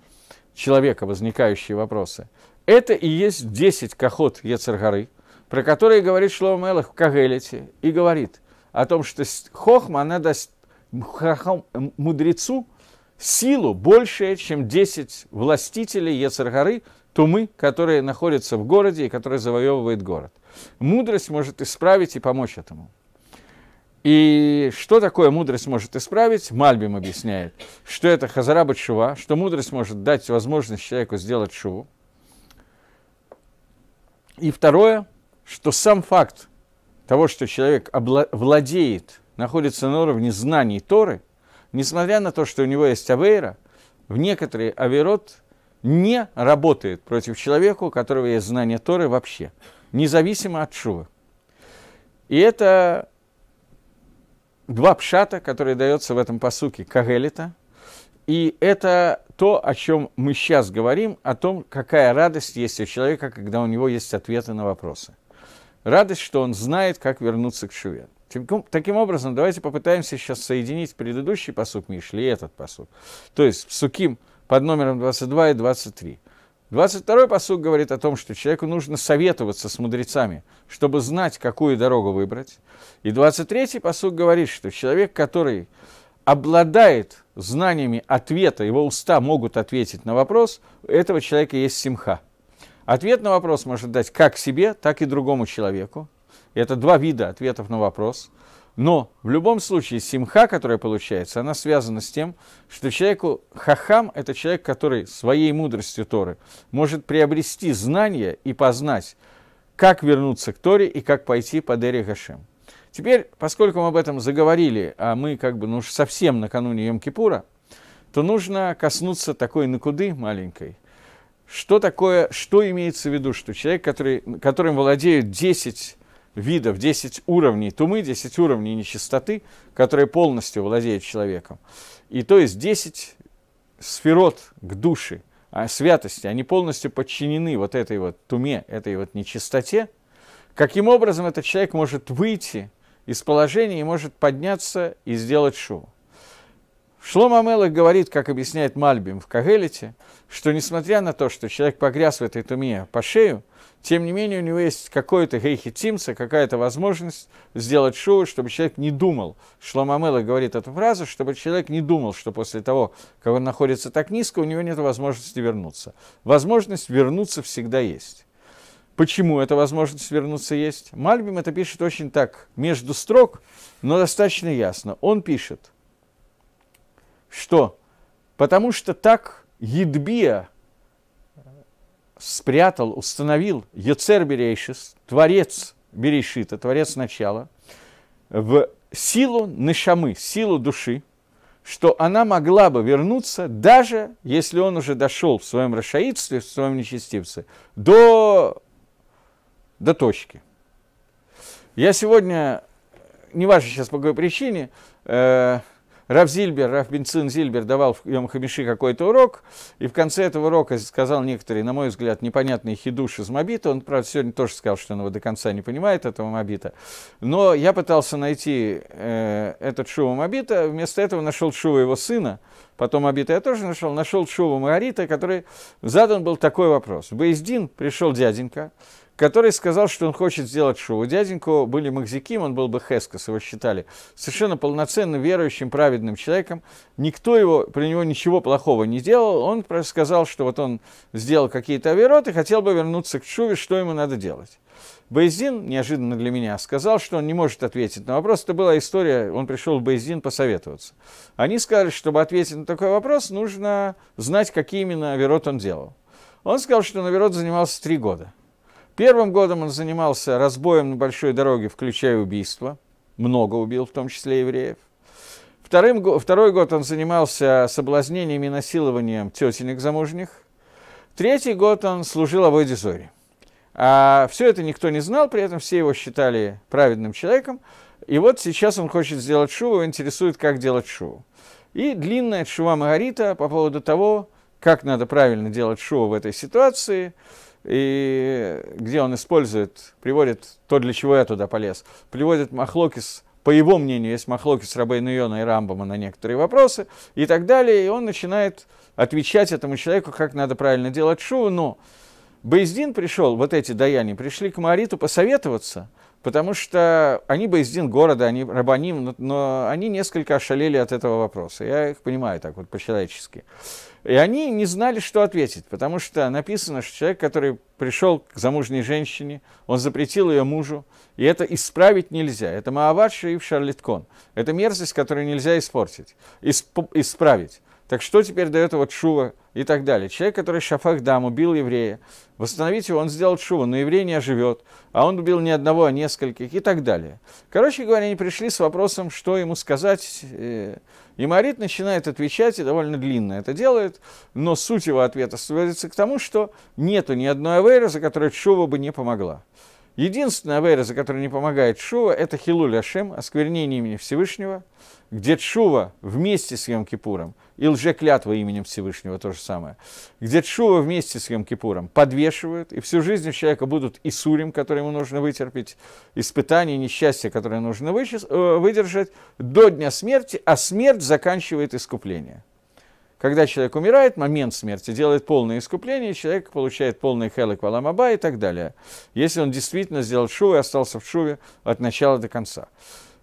человека возникающие вопросы, это и есть 10 кахот Ецергары, про которые говорит Шлома Мелах в Кагелите, и говорит о том, что хохма, она даст мудрецу силу больше, чем 10 властителей Ецергары, тумы, которые находятся в городе и которые завоевывают город. Мудрость может исправить и помочь этому. И что такое мудрость может исправить? Мальбим объясняет, что это хазараба чува, что мудрость может дать возможность человеку сделать шуву. И второе, что сам факт того, что человек владеет, находится на уровне знаний Торы, несмотря на то, что у него есть авейра, в некоторые авейрот не работает против человека, у которого есть знания Торы вообще, независимо от шува. И это два пшата, которые даются в этом посуке Кагелита. И это то, о чем мы сейчас говорим, о том, какая радость есть у человека, когда у него есть ответы на вопросы. Радость, что он знает, как вернуться к Шуве. Таким образом, давайте попытаемся сейчас соединить предыдущий посук Мишли и этот посук. То есть Суким под номером 22 и 23. 22-й посуд говорит о том, что человеку нужно советоваться с мудрецами, чтобы знать, какую дорогу выбрать. И 23-й посуд говорит, что человек, который обладает знаниями ответа, его уста могут ответить на вопрос, у этого человека есть симха. Ответ на вопрос может дать как себе, так и другому человеку. Это два вида ответов на вопрос. Но в любом случае симха, которая получается, она связана с тем, что человеку хахам – это человек, который своей мудростью Торы может приобрести знания и познать, как вернуться к Торе и как пойти по Дере Гашем. Теперь, поскольку мы об этом заговорили, а мы как бы ну совсем накануне Йом-Кипура, то нужно коснуться такой накуды маленькой. Что такое, что имеется в виду, что человек, который, которым владеют 10 видов, 10 уровней тумы, 10 уровней нечистоты, которые полностью владеют человеком. И то есть 10 сферот к душе, а святости, они полностью подчинены вот этой вот туме, этой вот нечистоте. Каким образом этот человек может выйти из положения и может подняться и сделать шоу? Шлом Амелах говорит, как объясняет Мальбим в Кагелите, что несмотря на то, что человек погряз в этой туме по шею, тем не менее, у него есть какой-то гейхитимса, какая-то возможность сделать шоу, чтобы человек не думал. Шламамела говорит эту фразу, чтобы человек не думал, что после того, как он находится так низко, у него нет возможности вернуться. Возможность вернуться всегда есть. Почему эта возможность вернуться есть? Мальбим это пишет очень так, между строк, но достаточно ясно. Он пишет, что потому что так Едбия, спрятал, установил Йоцер Берейшис, творец Берешита, творец начала, в силу нышамы, силу души, что она могла бы вернуться, даже если он уже дошел в своем расшаидстве, в своем нечестивце, до, до точки. Я сегодня, не важно сейчас по какой причине, э, Рав Зильбер, Рав Бенцин Зильбер давал в Йом Хамиши какой-то урок, и в конце этого урока сказал некоторые, на мой взгляд, непонятные хидуши из Мобита. Он, правда, сегодня тоже сказал, что он его до конца не понимает, этого Мобита. Но я пытался найти э, этот Шува Мобита, вместо этого нашел Шува его сына, потом Мобита я тоже нашел, нашел Шува Магарита, который задан был такой вопрос. В Бейздин пришел дяденька, который сказал, что он хочет сделать шоу. У дяденьку были Макзиким, он был бы Хескос, его считали совершенно полноценным верующим, праведным человеком. Никто его, при него ничего плохого не делал. Он просто сказал, что вот он сделал какие-то овероты, хотел бы вернуться к Шуве, что ему надо делать. Бейзин, неожиданно для меня, сказал, что он не может ответить на вопрос. Это была история, он пришел в Бейзин посоветоваться. Они сказали, чтобы ответить на такой вопрос, нужно знать, какие именно оверот он делал. Он сказал, что на оверот занимался три года. Первым годом он занимался разбоем на большой дороге, включая убийства. Много убил, в том числе евреев. Вторым, второй год он занимался соблазнением и насилованием тетенек замужних. Третий год он служил в зоре. А все это никто не знал, при этом все его считали праведным человеком. И вот сейчас он хочет сделать шуву, интересует, как делать шуву. И длинная шува Магарита по поводу того, как надо правильно делать шуву в этой ситуации – и где он использует, приводит то, для чего я туда полез, приводит Махлокис, по его мнению, есть Махлокис Рабейна Йона и Рамбама на некоторые вопросы и так далее, и он начинает отвечать этому человеку, как надо правильно делать шу, но Бейздин пришел, вот эти даяния, пришли к Маориту посоветоваться – потому что они боездин города, они рабаним, но, но они несколько ошалели от этого вопроса. Я их понимаю так вот по-человечески. И они не знали, что ответить, потому что написано, что человек, который пришел к замужней женщине, он запретил ее мужу, и это исправить нельзя. Это Мааварша и Шарлиткон. Это мерзость, которую нельзя испортить, исп, исправить. Так что теперь до этого Шува и так далее? Человек, который Шафахдам убил еврея, восстановить его, он сделал Шува, но еврей не оживет, а он убил не одного, а нескольких и так далее. Короче говоря, они пришли с вопросом, что ему сказать. Э, и Марит начинает отвечать, и довольно длинно это делает, но суть его ответа сводится к тому, что нету ни одной авейры, за которой Шува бы не помогла. Единственная авейра, за которой не помогает Шува, это Хилуль Ашем, осквернение имени Всевышнего, где Шува вместе с Йом Кипуром – и лжеклятва именем Всевышнего то же самое. Где Тшува вместе с Йом-Кипуром подвешивают, и всю жизнь у человека будут и сурим, которые ему нужно вытерпеть, испытания, несчастья, которые нужно э, выдержать, до дня смерти, а смерть заканчивает искупление. Когда человек умирает, момент смерти делает полное искупление, человек получает полный хелек валамаба и так далее. Если он действительно сделал шувы и остался в шуве от начала до конца.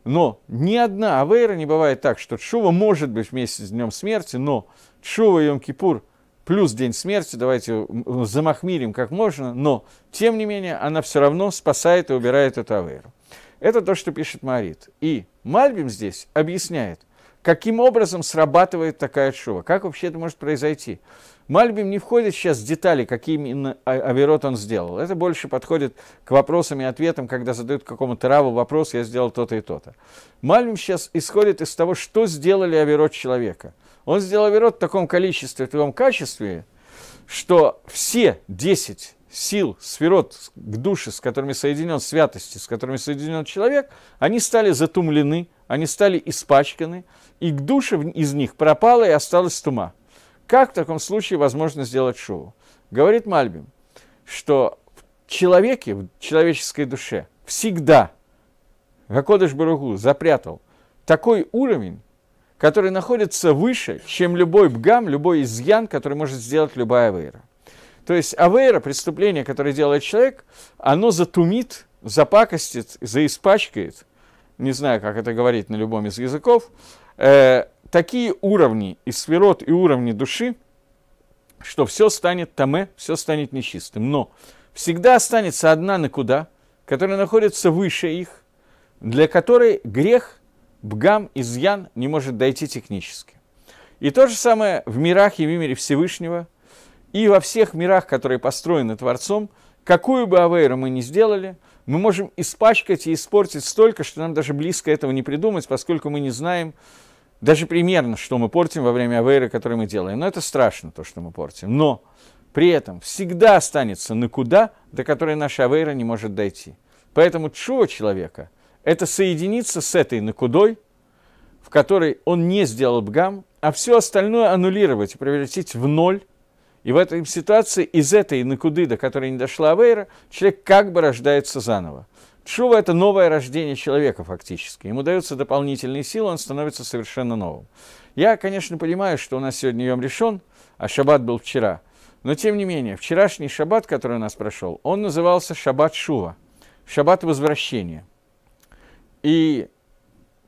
Но ни одна авейра не бывает так, что чува может быть вместе с днем смерти, но чува и Йом-Кипур плюс день смерти, давайте замахмирим как можно, но, тем не менее, она все равно спасает и убирает эту авейру. Это то, что пишет Марит. И Мальбим здесь объясняет, каким образом срабатывает такая чува, как вообще это может произойти. Мальбим не входит сейчас в детали, какие именно а, Аверот он сделал. Это больше подходит к вопросам и ответам, когда задают какому-то раву вопрос, я сделал то-то и то-то. Мальбим сейчас исходит из того, что сделали Аверот человека. Он сделал Аверот в таком количестве, в таком качестве, что все 10 сил, сферот к душе, с которыми соединен святости, с которыми соединен человек, они стали затумлены, они стали испачканы, и к душе из них пропала и осталась тума. Как в таком случае возможно сделать шоу? Говорит Мальбим, что в человеке, в человеческой душе всегда Гакодыш Баругу запрятал такой уровень, который находится выше, чем любой бгам, любой изъян, который может сделать любая авейра. То есть авейра, преступление, которое делает человек, оно затумит, запакостит, заиспачкает, не знаю, как это говорить на любом из языков, э, такие уровни и сферот, и уровни души, что все станет таме, все станет нечистым. Но всегда останется одна накуда, которая находится выше их, для которой грех, бгам, изъян не может дойти технически. И то же самое в мирах и в мире Всевышнего, и во всех мирах, которые построены Творцом, какую бы авейру мы ни сделали, мы можем испачкать и испортить столько, что нам даже близко этого не придумать, поскольку мы не знаем, даже примерно, что мы портим во время авейра, который мы делаем. Но это страшно, то, что мы портим. Но при этом всегда останется накуда, до которой наша авейра не может дойти. Поэтому чува человека – это соединиться с этой накудой, в которой он не сделал бгам, а все остальное аннулировать и превратить в ноль. И в этой ситуации из этой накуды, до которой не дошла авейра, человек как бы рождается заново. Шува – это новое рождение человека фактически. Ему даются дополнительные силы, он становится совершенно новым. Я, конечно, понимаю, что у нас сегодня Йом решен, а шаббат был вчера. Но, тем не менее, вчерашний шаббат, который у нас прошел, он назывался шаббат Шува, шаббат возвращения. И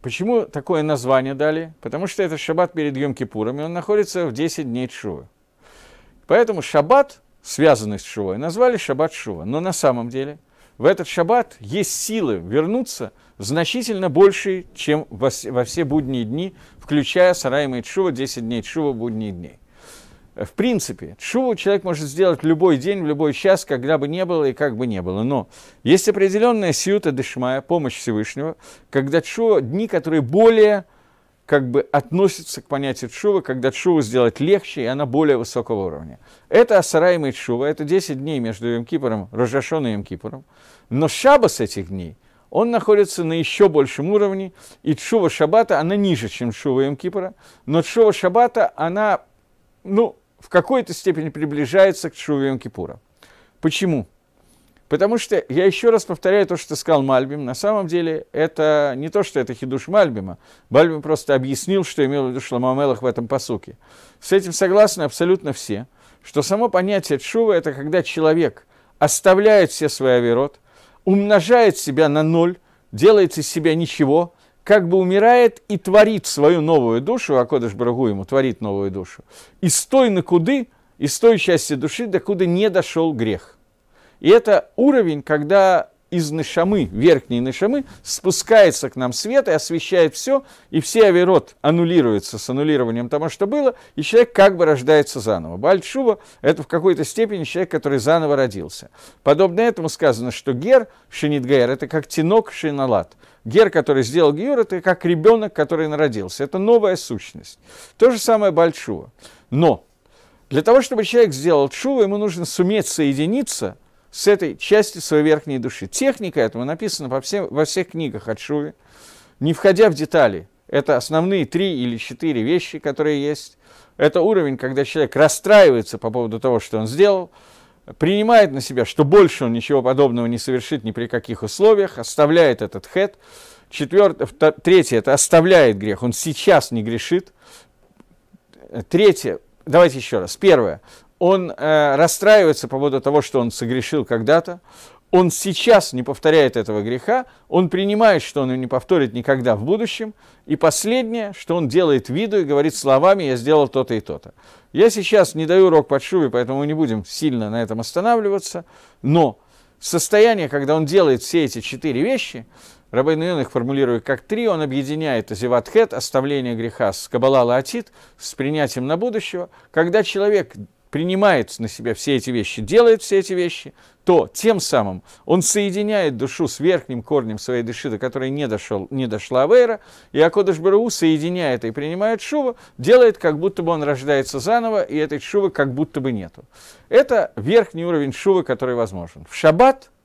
почему такое название дали? Потому что это шаббат перед йом Кипурами, он находится в 10 дней Шувы. Поэтому шаббат, связанный с Шувой, назвали шаббат Шува. Но на самом деле – в этот шаббат есть силы вернуться значительно больше, чем во все, во все будние дни, включая Сарай Майтшува, 10 дней Тшува, будние дни. В принципе, Тшуву человек может сделать в любой день, в любой час, когда бы не было и как бы не было. Но есть определенная сиюта дешмая, помощь Всевышнего, когда Тшува – дни, которые более – как бы относится к понятию чува, когда чува сделать легче, и она более высокого уровня. Это Асараим чува, это 10 дней между Емкипором, Рожашон и Емкипором. Но Шабас этих дней, он находится на еще большем уровне, и чува Шабата, она ниже, чем чува Емкипора, но чува Шабата, она, ну, в какой-то степени приближается к чуве Емкипора. Почему? Потому что, я еще раз повторяю то, что сказал Мальбим, на самом деле это не то, что это хидуш Мальбима. Мальбим просто объяснил, что имел в виду Шламамелах в этом посуке. С этим согласны абсолютно все, что само понятие Тшува – это когда человек оставляет все свои авирот, умножает себя на ноль, делает из себя ничего, как бы умирает и творит свою новую душу, а Кодыш Брагу ему творит новую душу, из той куды, из той части души, докуда не дошел грех. И это уровень, когда из Нашамы, верхней Нашамы, спускается к нам свет и освещает все, и все авирот аннулируется с аннулированием того, что было, и человек как бы рождается заново. Бальшува – это в какой-то степени человек, который заново родился. Подобно этому сказано, что гер, шинитгер – это как тинок шиналат. Гер, который сделал гер, это как ребенок, который народился. Это новая сущность. То же самое Бальшува. Но для того, чтобы человек сделал шува, ему нужно суметь соединиться – с этой части своей верхней души. Техника этого написана по всем, во всех книгах от Шуви. Не входя в детали, это основные три или четыре вещи, которые есть. Это уровень, когда человек расстраивается по поводу того, что он сделал, принимает на себя, что больше он ничего подобного не совершит ни при каких условиях, оставляет этот хет. Четвертое, третье, это оставляет грех, он сейчас не грешит. Третье, давайте еще раз. Первое, он э, расстраивается по поводу того, что он согрешил когда-то, он сейчас не повторяет этого греха, он принимает, что он его не повторит никогда в будущем, и последнее, что он делает виду и говорит словами «я сделал то-то и то-то». Я сейчас не даю урок под шубе, поэтому мы не будем сильно на этом останавливаться, но состояние, когда он делает все эти четыре вещи, Рабейн Ион их формулирует как три, он объединяет азиватхет, оставление греха с каббала лаатит, с принятием на будущего. Когда человек принимает на себя все эти вещи, делает все эти вещи, то тем самым он соединяет душу с верхним корнем своей души, до которой не, дошел, не дошла Авейра, и Акодыш Бару соединяет и принимает шува, делает, как будто бы он рождается заново, и этой шувы как будто бы нету. Это верхний уровень шувы, который возможен. В шаббат –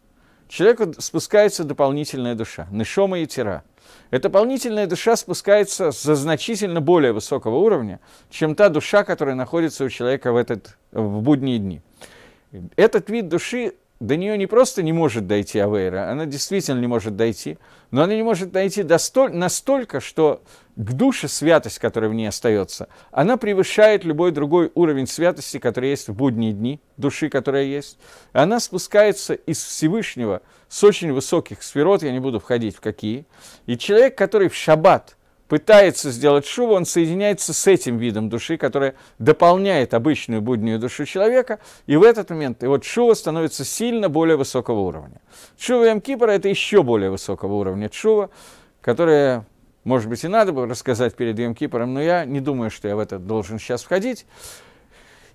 человеку спускается дополнительная душа, нышома и тира. Эта дополнительная душа спускается за значительно более высокого уровня, чем та душа, которая находится у человека в, этот, в будние дни. Этот вид души до нее не просто не может дойти Авейра, она действительно не может дойти, но она не может дойти достоль, настолько, что к душе святость, которая в ней остается, она превышает любой другой уровень святости, который есть в будние дни, души, которая есть. Она спускается из Всевышнего с очень высоких сферот, я не буду входить в какие. И человек, который в шаббат – пытается сделать шуву, он соединяется с этим видом души, которая дополняет обычную буднюю душу человека, и в этот момент и вот шува становится сильно более высокого уровня. Шува Ямкипра – это еще более высокого уровня шува, которая может быть, и надо было рассказать перед Емкипором, но я не думаю, что я в это должен сейчас входить.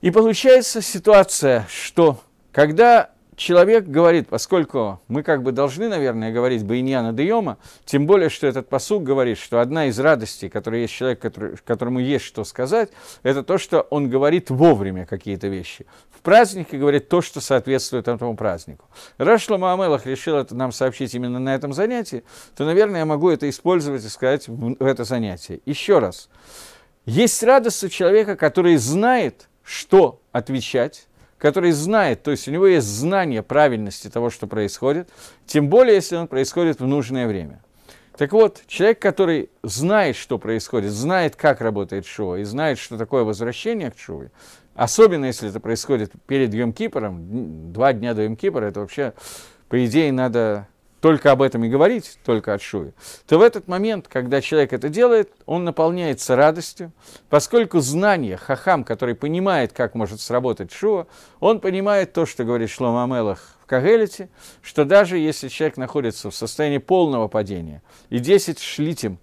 И получается ситуация, что когда человек говорит, поскольку мы как бы должны, наверное, говорить Баиньяна Дейома, тем более, что этот посуг говорит, что одна из радостей, которая есть человек, который, которому есть что сказать, это то, что он говорит вовремя какие-то вещи. В празднике говорит то, что соответствует этому празднику. Раз Шлома Амелах решил это нам сообщить именно на этом занятии, то, наверное, я могу это использовать и сказать в это занятие. Еще раз. Есть радость у человека, который знает, что отвечать, который знает, то есть у него есть знание правильности того, что происходит, тем более, если он происходит в нужное время. Так вот, человек, который знает, что происходит, знает, как работает шоу, и знает, что такое возвращение к шоу, особенно если это происходит перед Йом-Кипором, два дня до Йом-Кипора, это вообще, по идее, надо только об этом и говорить, только о Шуве, то в этот момент, когда человек это делает, он наполняется радостью, поскольку знание Хахам, который понимает, как может сработать шуа, он понимает то, что говорит Шлома Амелах в Кагелите, что даже если человек находится в состоянии полного падения, и 10 шлитим,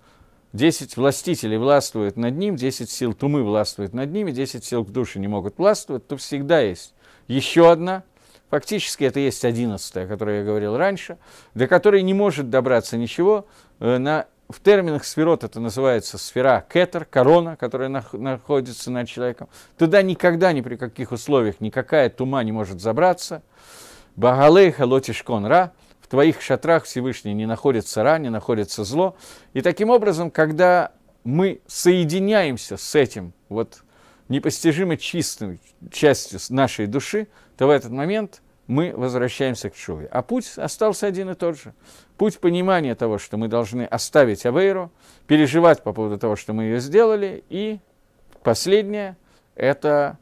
10 властителей властвуют над ним, 10 сил тумы властвуют над ними, 10 сил к душе не могут властвовать, то всегда есть еще одна – Фактически это есть одиннадцатая, о которой я говорил раньше, до которой не может добраться ничего. Э, на, в терминах сферот это называется сфера кетер, корона, которая на, находится над человеком. Туда никогда, ни при каких условиях, никакая тума не может забраться. Багалейха лотишкон ра, в твоих шатрах Всевышний не находится ра, не находится зло. И таким образом, когда мы соединяемся с этим вот непостижимо чистой частью нашей души, то в этот момент мы возвращаемся к Чуве. А путь остался один и тот же. Путь понимания того, что мы должны оставить Авейру, переживать по поводу того, что мы ее сделали, и последнее – это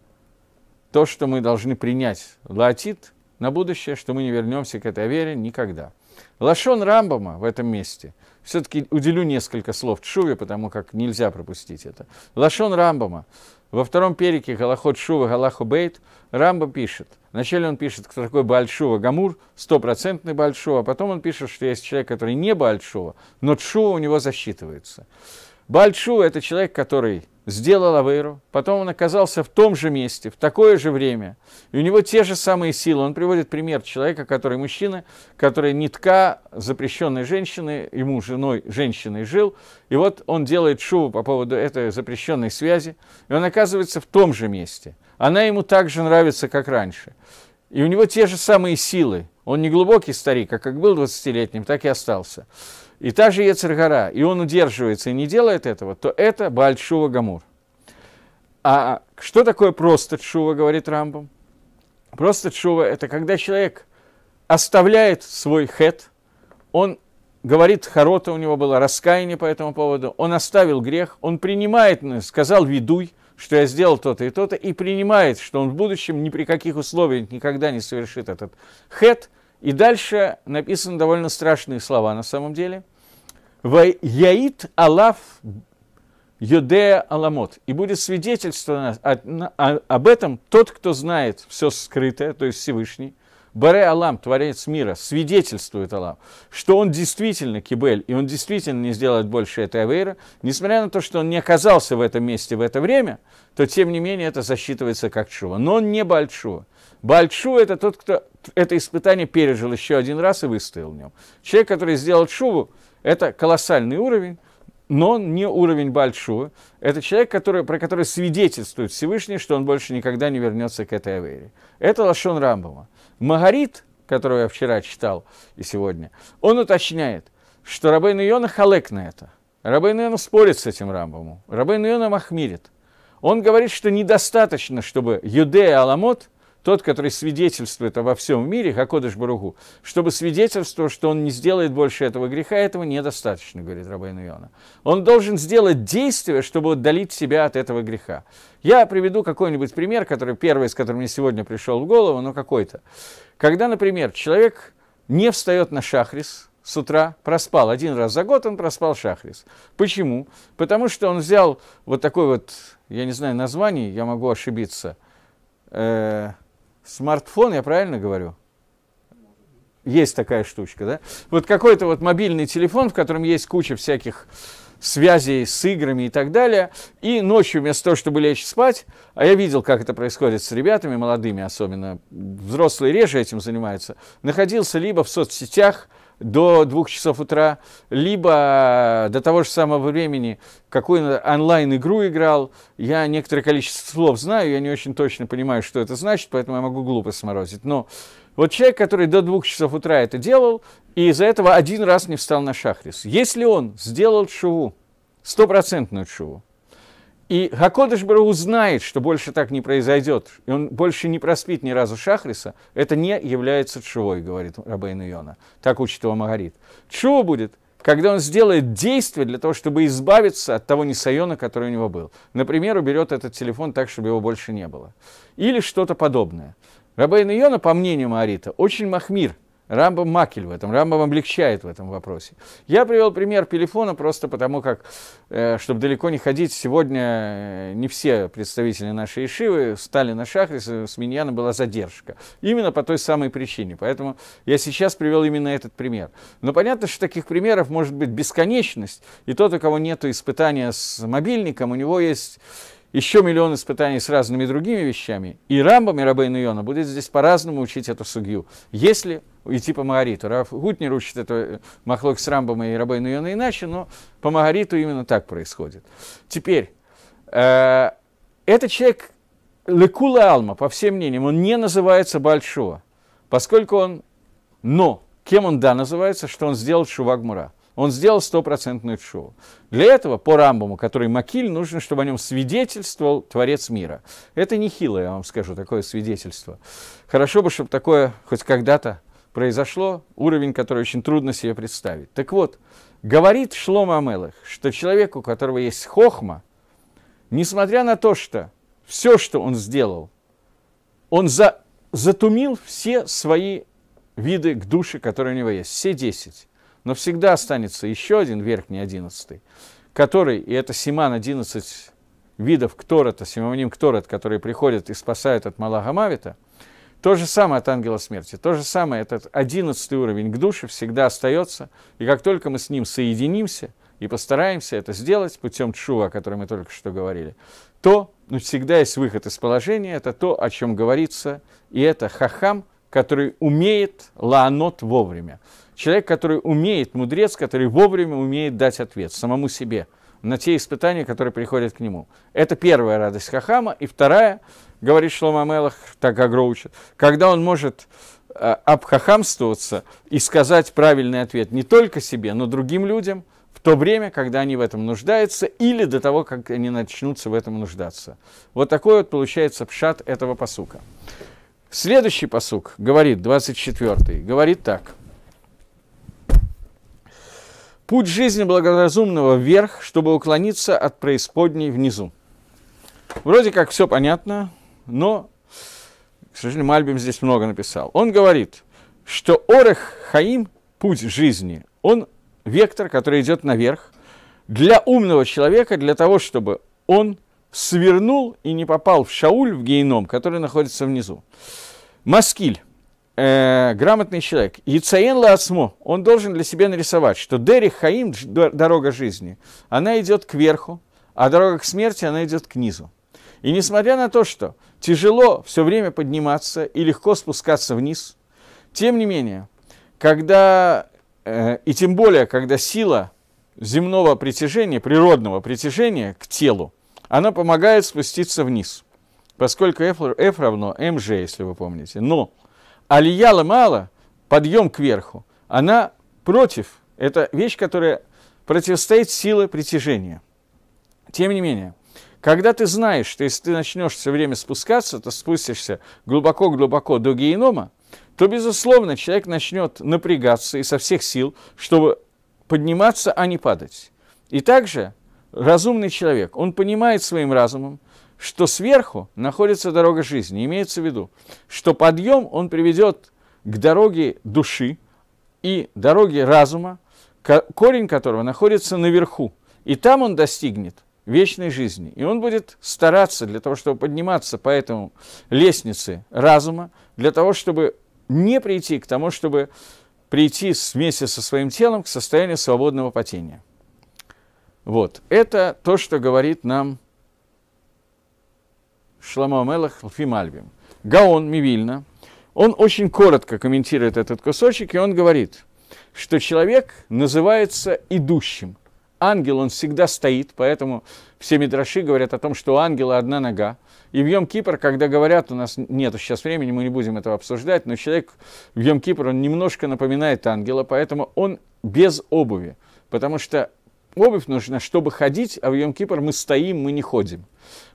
то, что мы должны принять латит на будущее, что мы не вернемся к этой вере никогда. Лашон Рамбама в этом месте, все-таки уделю несколько слов Чуве, потому как нельзя пропустить это. Лашон Рамбама во втором перике Галахот Шува Галаху Бейт Рамба пишет. Вначале он пишет, кто такой Большого, Гамур, стопроцентный Большого. а потом он пишет, что есть человек, который не Большого, но Шува у него засчитывается. Большу это человек, который сделал Авейру, потом он оказался в том же месте, в такое же время, и у него те же самые силы. Он приводит пример человека, который мужчина, который нитка запрещенной женщины, ему женой, женщиной жил, и вот он делает шуву по поводу этой запрещенной связи, и он оказывается в том же месте. Она ему так же нравится, как раньше. И у него те же самые силы. Он не глубокий старик, а как был 20-летним, так и остался и та же Ецергара, и он удерживается и не делает этого, то это Бальшува Гамур. А что такое просто Тшува, говорит Рамбом? Просто Тшува – это когда человек оставляет свой хет, он говорит, Харота у него было раскаяние по этому поводу, он оставил грех, он принимает, сказал «ведуй», что я сделал то-то и то-то, и принимает, что он в будущем ни при каких условиях никогда не совершит этот хет. И дальше написаны довольно страшные слова на самом деле – Яит Алаф Юдея Аламот. И будет свидетельство об этом тот, кто знает все скрытое, то есть Всевышний. Баре Алам, Творец мира, свидетельствует Алам, что он действительно кибель, и он действительно не сделает больше этой авейры, несмотря на то, что он не оказался в этом месте в это время, то тем не менее это засчитывается как шува. Но он не Бальшува. Бальшу это тот, кто это испытание пережил еще один раз и выстоял в нем. Человек, который сделал шуву, это колоссальный уровень, но не уровень большой. Это человек, который, про который свидетельствует Всевышний, что он больше никогда не вернется к этой авере. Это Лашон Рамбова. Магарит, которого я вчера читал и сегодня, он уточняет, что Рабейн Йона халек на это. Рабейн Йона спорит с этим Рамбомом. Рабейн Йона махмирит. Он говорит, что недостаточно, чтобы Юдея Аламот – тот, который свидетельствует обо всем мире, Хакодыш Баругу, чтобы свидетельствовать, что он не сделает больше этого греха, этого недостаточно, говорит Рабейн Иона. Он должен сделать действие, чтобы отдалить себя от этого греха. Я приведу какой-нибудь пример, который первый, с которым мне сегодня пришел в голову, но какой-то. Когда, например, человек не встает на шахрис, с утра проспал. Один раз за год он проспал шахрис. Почему? Потому что он взял вот такой вот, я не знаю название, я могу ошибиться, э, Смартфон, я правильно говорю? Есть такая штучка, да? Вот какой-то вот мобильный телефон, в котором есть куча всяких связей с играми и так далее. И ночью вместо того, чтобы лечь спать, а я видел, как это происходит с ребятами, молодыми особенно, взрослые реже этим занимаются, находился либо в соцсетях, до двух часов утра, либо до того же самого времени какую-то онлайн-игру играл. Я некоторое количество слов знаю, я не очень точно понимаю, что это значит, поэтому я могу глупо сморозить. Но вот человек, который до двух часов утра это делал, и из-за этого один раз не встал на шахрис. Если он сделал шуву, стопроцентную шуву, и Гакодыш Бару знает, что больше так не произойдет, и он больше не проспит ни разу Шахриса, это не является чувой, говорит Рабейн Йона. Так учит его Магарит. Чего будет? когда он сделает действие для того, чтобы избавиться от того несайона, который у него был. Например, уберет этот телефон так, чтобы его больше не было. Или что-то подобное. Рабейн Иона, по мнению Маорита, очень махмир Рамбам Макель в этом, Рамбам облегчает в этом вопросе. Я привел пример телефона просто потому, как, э, чтобы далеко не ходить, сегодня э, не все представители нашей Ишивы стали на шахре, с Миньяна была задержка. Именно по той самой причине. Поэтому я сейчас привел именно этот пример. Но понятно, что таких примеров может быть бесконечность, и тот, у кого нет испытания с мобильником, у него есть еще миллион испытаний с разными другими вещами, и Рамбам и Рабейн Йона будет здесь по-разному учить эту судью. Если идти по Магариту. Раф Гутнер учит это э, Махлок с Рамбом и Рабейн Йона иначе, но по Магариту именно так происходит. Теперь, э, этот человек Лекула Алма, по всем мнениям, он не называется Большого, поскольку он, но, кем он да называется, что он сделал Шувагмура он сделал стопроцентную шоу. Для этого, по Рамбаму, который Макиль, нужно, чтобы о нем свидетельствовал Творец мира. Это нехило, я вам скажу, такое свидетельство. Хорошо бы, чтобы такое хоть когда-то произошло, уровень, который очень трудно себе представить. Так вот, говорит Шлома Амелах, что человеку, у которого есть хохма, несмотря на то, что все, что он сделал, он за, затумил все свои виды к душе, которые у него есть, все десять но всегда останется еще один верхний, одиннадцатый, который, и это Симан 11 видов Ктората, симоним Кторат, которые приходят и спасают от Малагамавита, то же самое от ангела смерти, то же самое этот одиннадцатый уровень к душе всегда остается, и как только мы с ним соединимся и постараемся это сделать путем чува, о котором мы только что говорили, то ну, всегда есть выход из положения, это то, о чем говорится, и это хахам, который умеет лаанот вовремя. Человек, который умеет, мудрец, который вовремя умеет дать ответ самому себе на те испытания, которые приходят к нему. Это первая радость Хахама. И вторая, говорит Шлома Мелах, так Агро учит, когда он может э, обхахамствоваться и сказать правильный ответ не только себе, но другим людям в то время, когда они в этом нуждаются, или до того, как они начнутся в этом нуждаться. Вот такой вот получается пшат этого посука. Следующий посук говорит, 24-й, говорит так – Путь жизни благоразумного вверх, чтобы уклониться от преисподней внизу. Вроде как все понятно, но, к сожалению, Мальбим здесь много написал. Он говорит, что Орех Хаим, путь жизни, он вектор, который идет наверх, для умного человека, для того, чтобы он свернул и не попал в Шауль, в геном, который находится внизу. Маскиль Э, грамотный человек, Яцаен Ласмо, он должен для себя нарисовать, что Дерих Хаим, дорога жизни, она идет кверху, а дорога к смерти, она идет к низу. И несмотря на то, что тяжело все время подниматься и легко спускаться вниз, тем не менее, когда, э, и тем более, когда сила земного притяжения, природного притяжения к телу, она помогает спуститься вниз, поскольку F, F равно mg, если вы помните. Но Алия мало, подъем кверху, она против. Это вещь, которая противостоит силе притяжения. Тем не менее, когда ты знаешь, что если ты начнешь все время спускаться, то спустишься глубоко-глубоко до генома, то, безусловно, человек начнет напрягаться и со всех сил, чтобы подниматься, а не падать. И также разумный человек, он понимает своим разумом, что сверху находится дорога жизни. Имеется в виду, что подъем он приведет к дороге души и дороге разума, корень которого находится наверху. И там он достигнет вечной жизни. И он будет стараться для того, чтобы подниматься по этому лестнице разума, для того, чтобы не прийти к тому, чтобы прийти вместе со своим телом к состоянию свободного потения. Вот, это то, что говорит нам Шлама Мелах Фимальбим, Гаон Мивильна, он очень коротко комментирует этот кусочек, и он говорит, что человек называется идущим. Ангел, он всегда стоит, поэтому все мидраши говорят о том, что у ангела одна нога. И в Йом-Кипр, когда говорят, у нас нет сейчас времени, мы не будем этого обсуждать, но человек в Йом-Кипр, он немножко напоминает ангела, поэтому он без обуви, потому что обувь нужна, чтобы ходить, а в Йом-Кипр мы стоим, мы не ходим.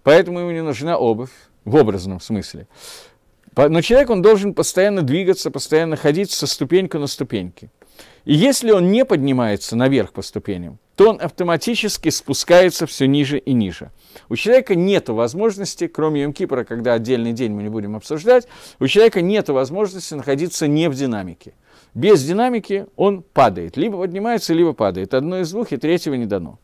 Поэтому ему не нужна обувь, в образном смысле. Но человек, он должен постоянно двигаться, постоянно ходить со ступеньку на ступеньки. И если он не поднимается наверх по ступеням, то он автоматически спускается все ниже и ниже. У человека нет возможности, кроме йом когда отдельный день мы не будем обсуждать, у человека нет возможности находиться не в динамике – без динамики он падает. Либо поднимается, либо падает. Одно из двух, и третьего не дано.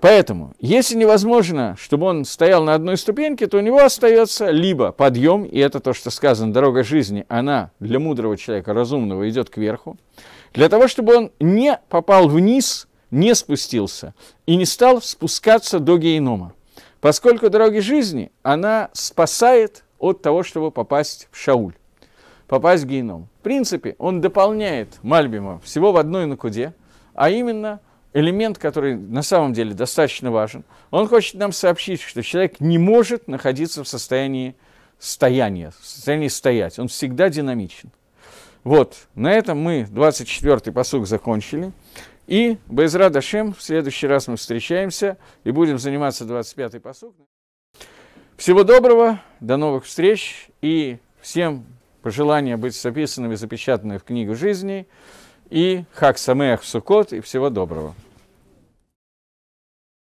Поэтому, если невозможно, чтобы он стоял на одной ступеньке, то у него остается либо подъем, и это то, что сказано, дорога жизни, она для мудрого человека, разумного, идет кверху, для того, чтобы он не попал вниз, не спустился и не стал спускаться до генома. Поскольку дороги жизни, она спасает от того, чтобы попасть в шауль, попасть в геном принципе, он дополняет Мальбима всего в одной накуде, а именно элемент, который на самом деле достаточно важен. Он хочет нам сообщить, что человек не может находиться в состоянии стояния, в состоянии стоять. Он всегда динамичен. Вот, на этом мы 24-й посуг закончили. И Байзра Дашем, в следующий раз мы встречаемся и будем заниматься 25-й посуг. Всего доброго, до новых встреч и всем пожелание быть записанным и запечатанным в книгу жизни, и Хак Самеах Сукот, и всего доброго.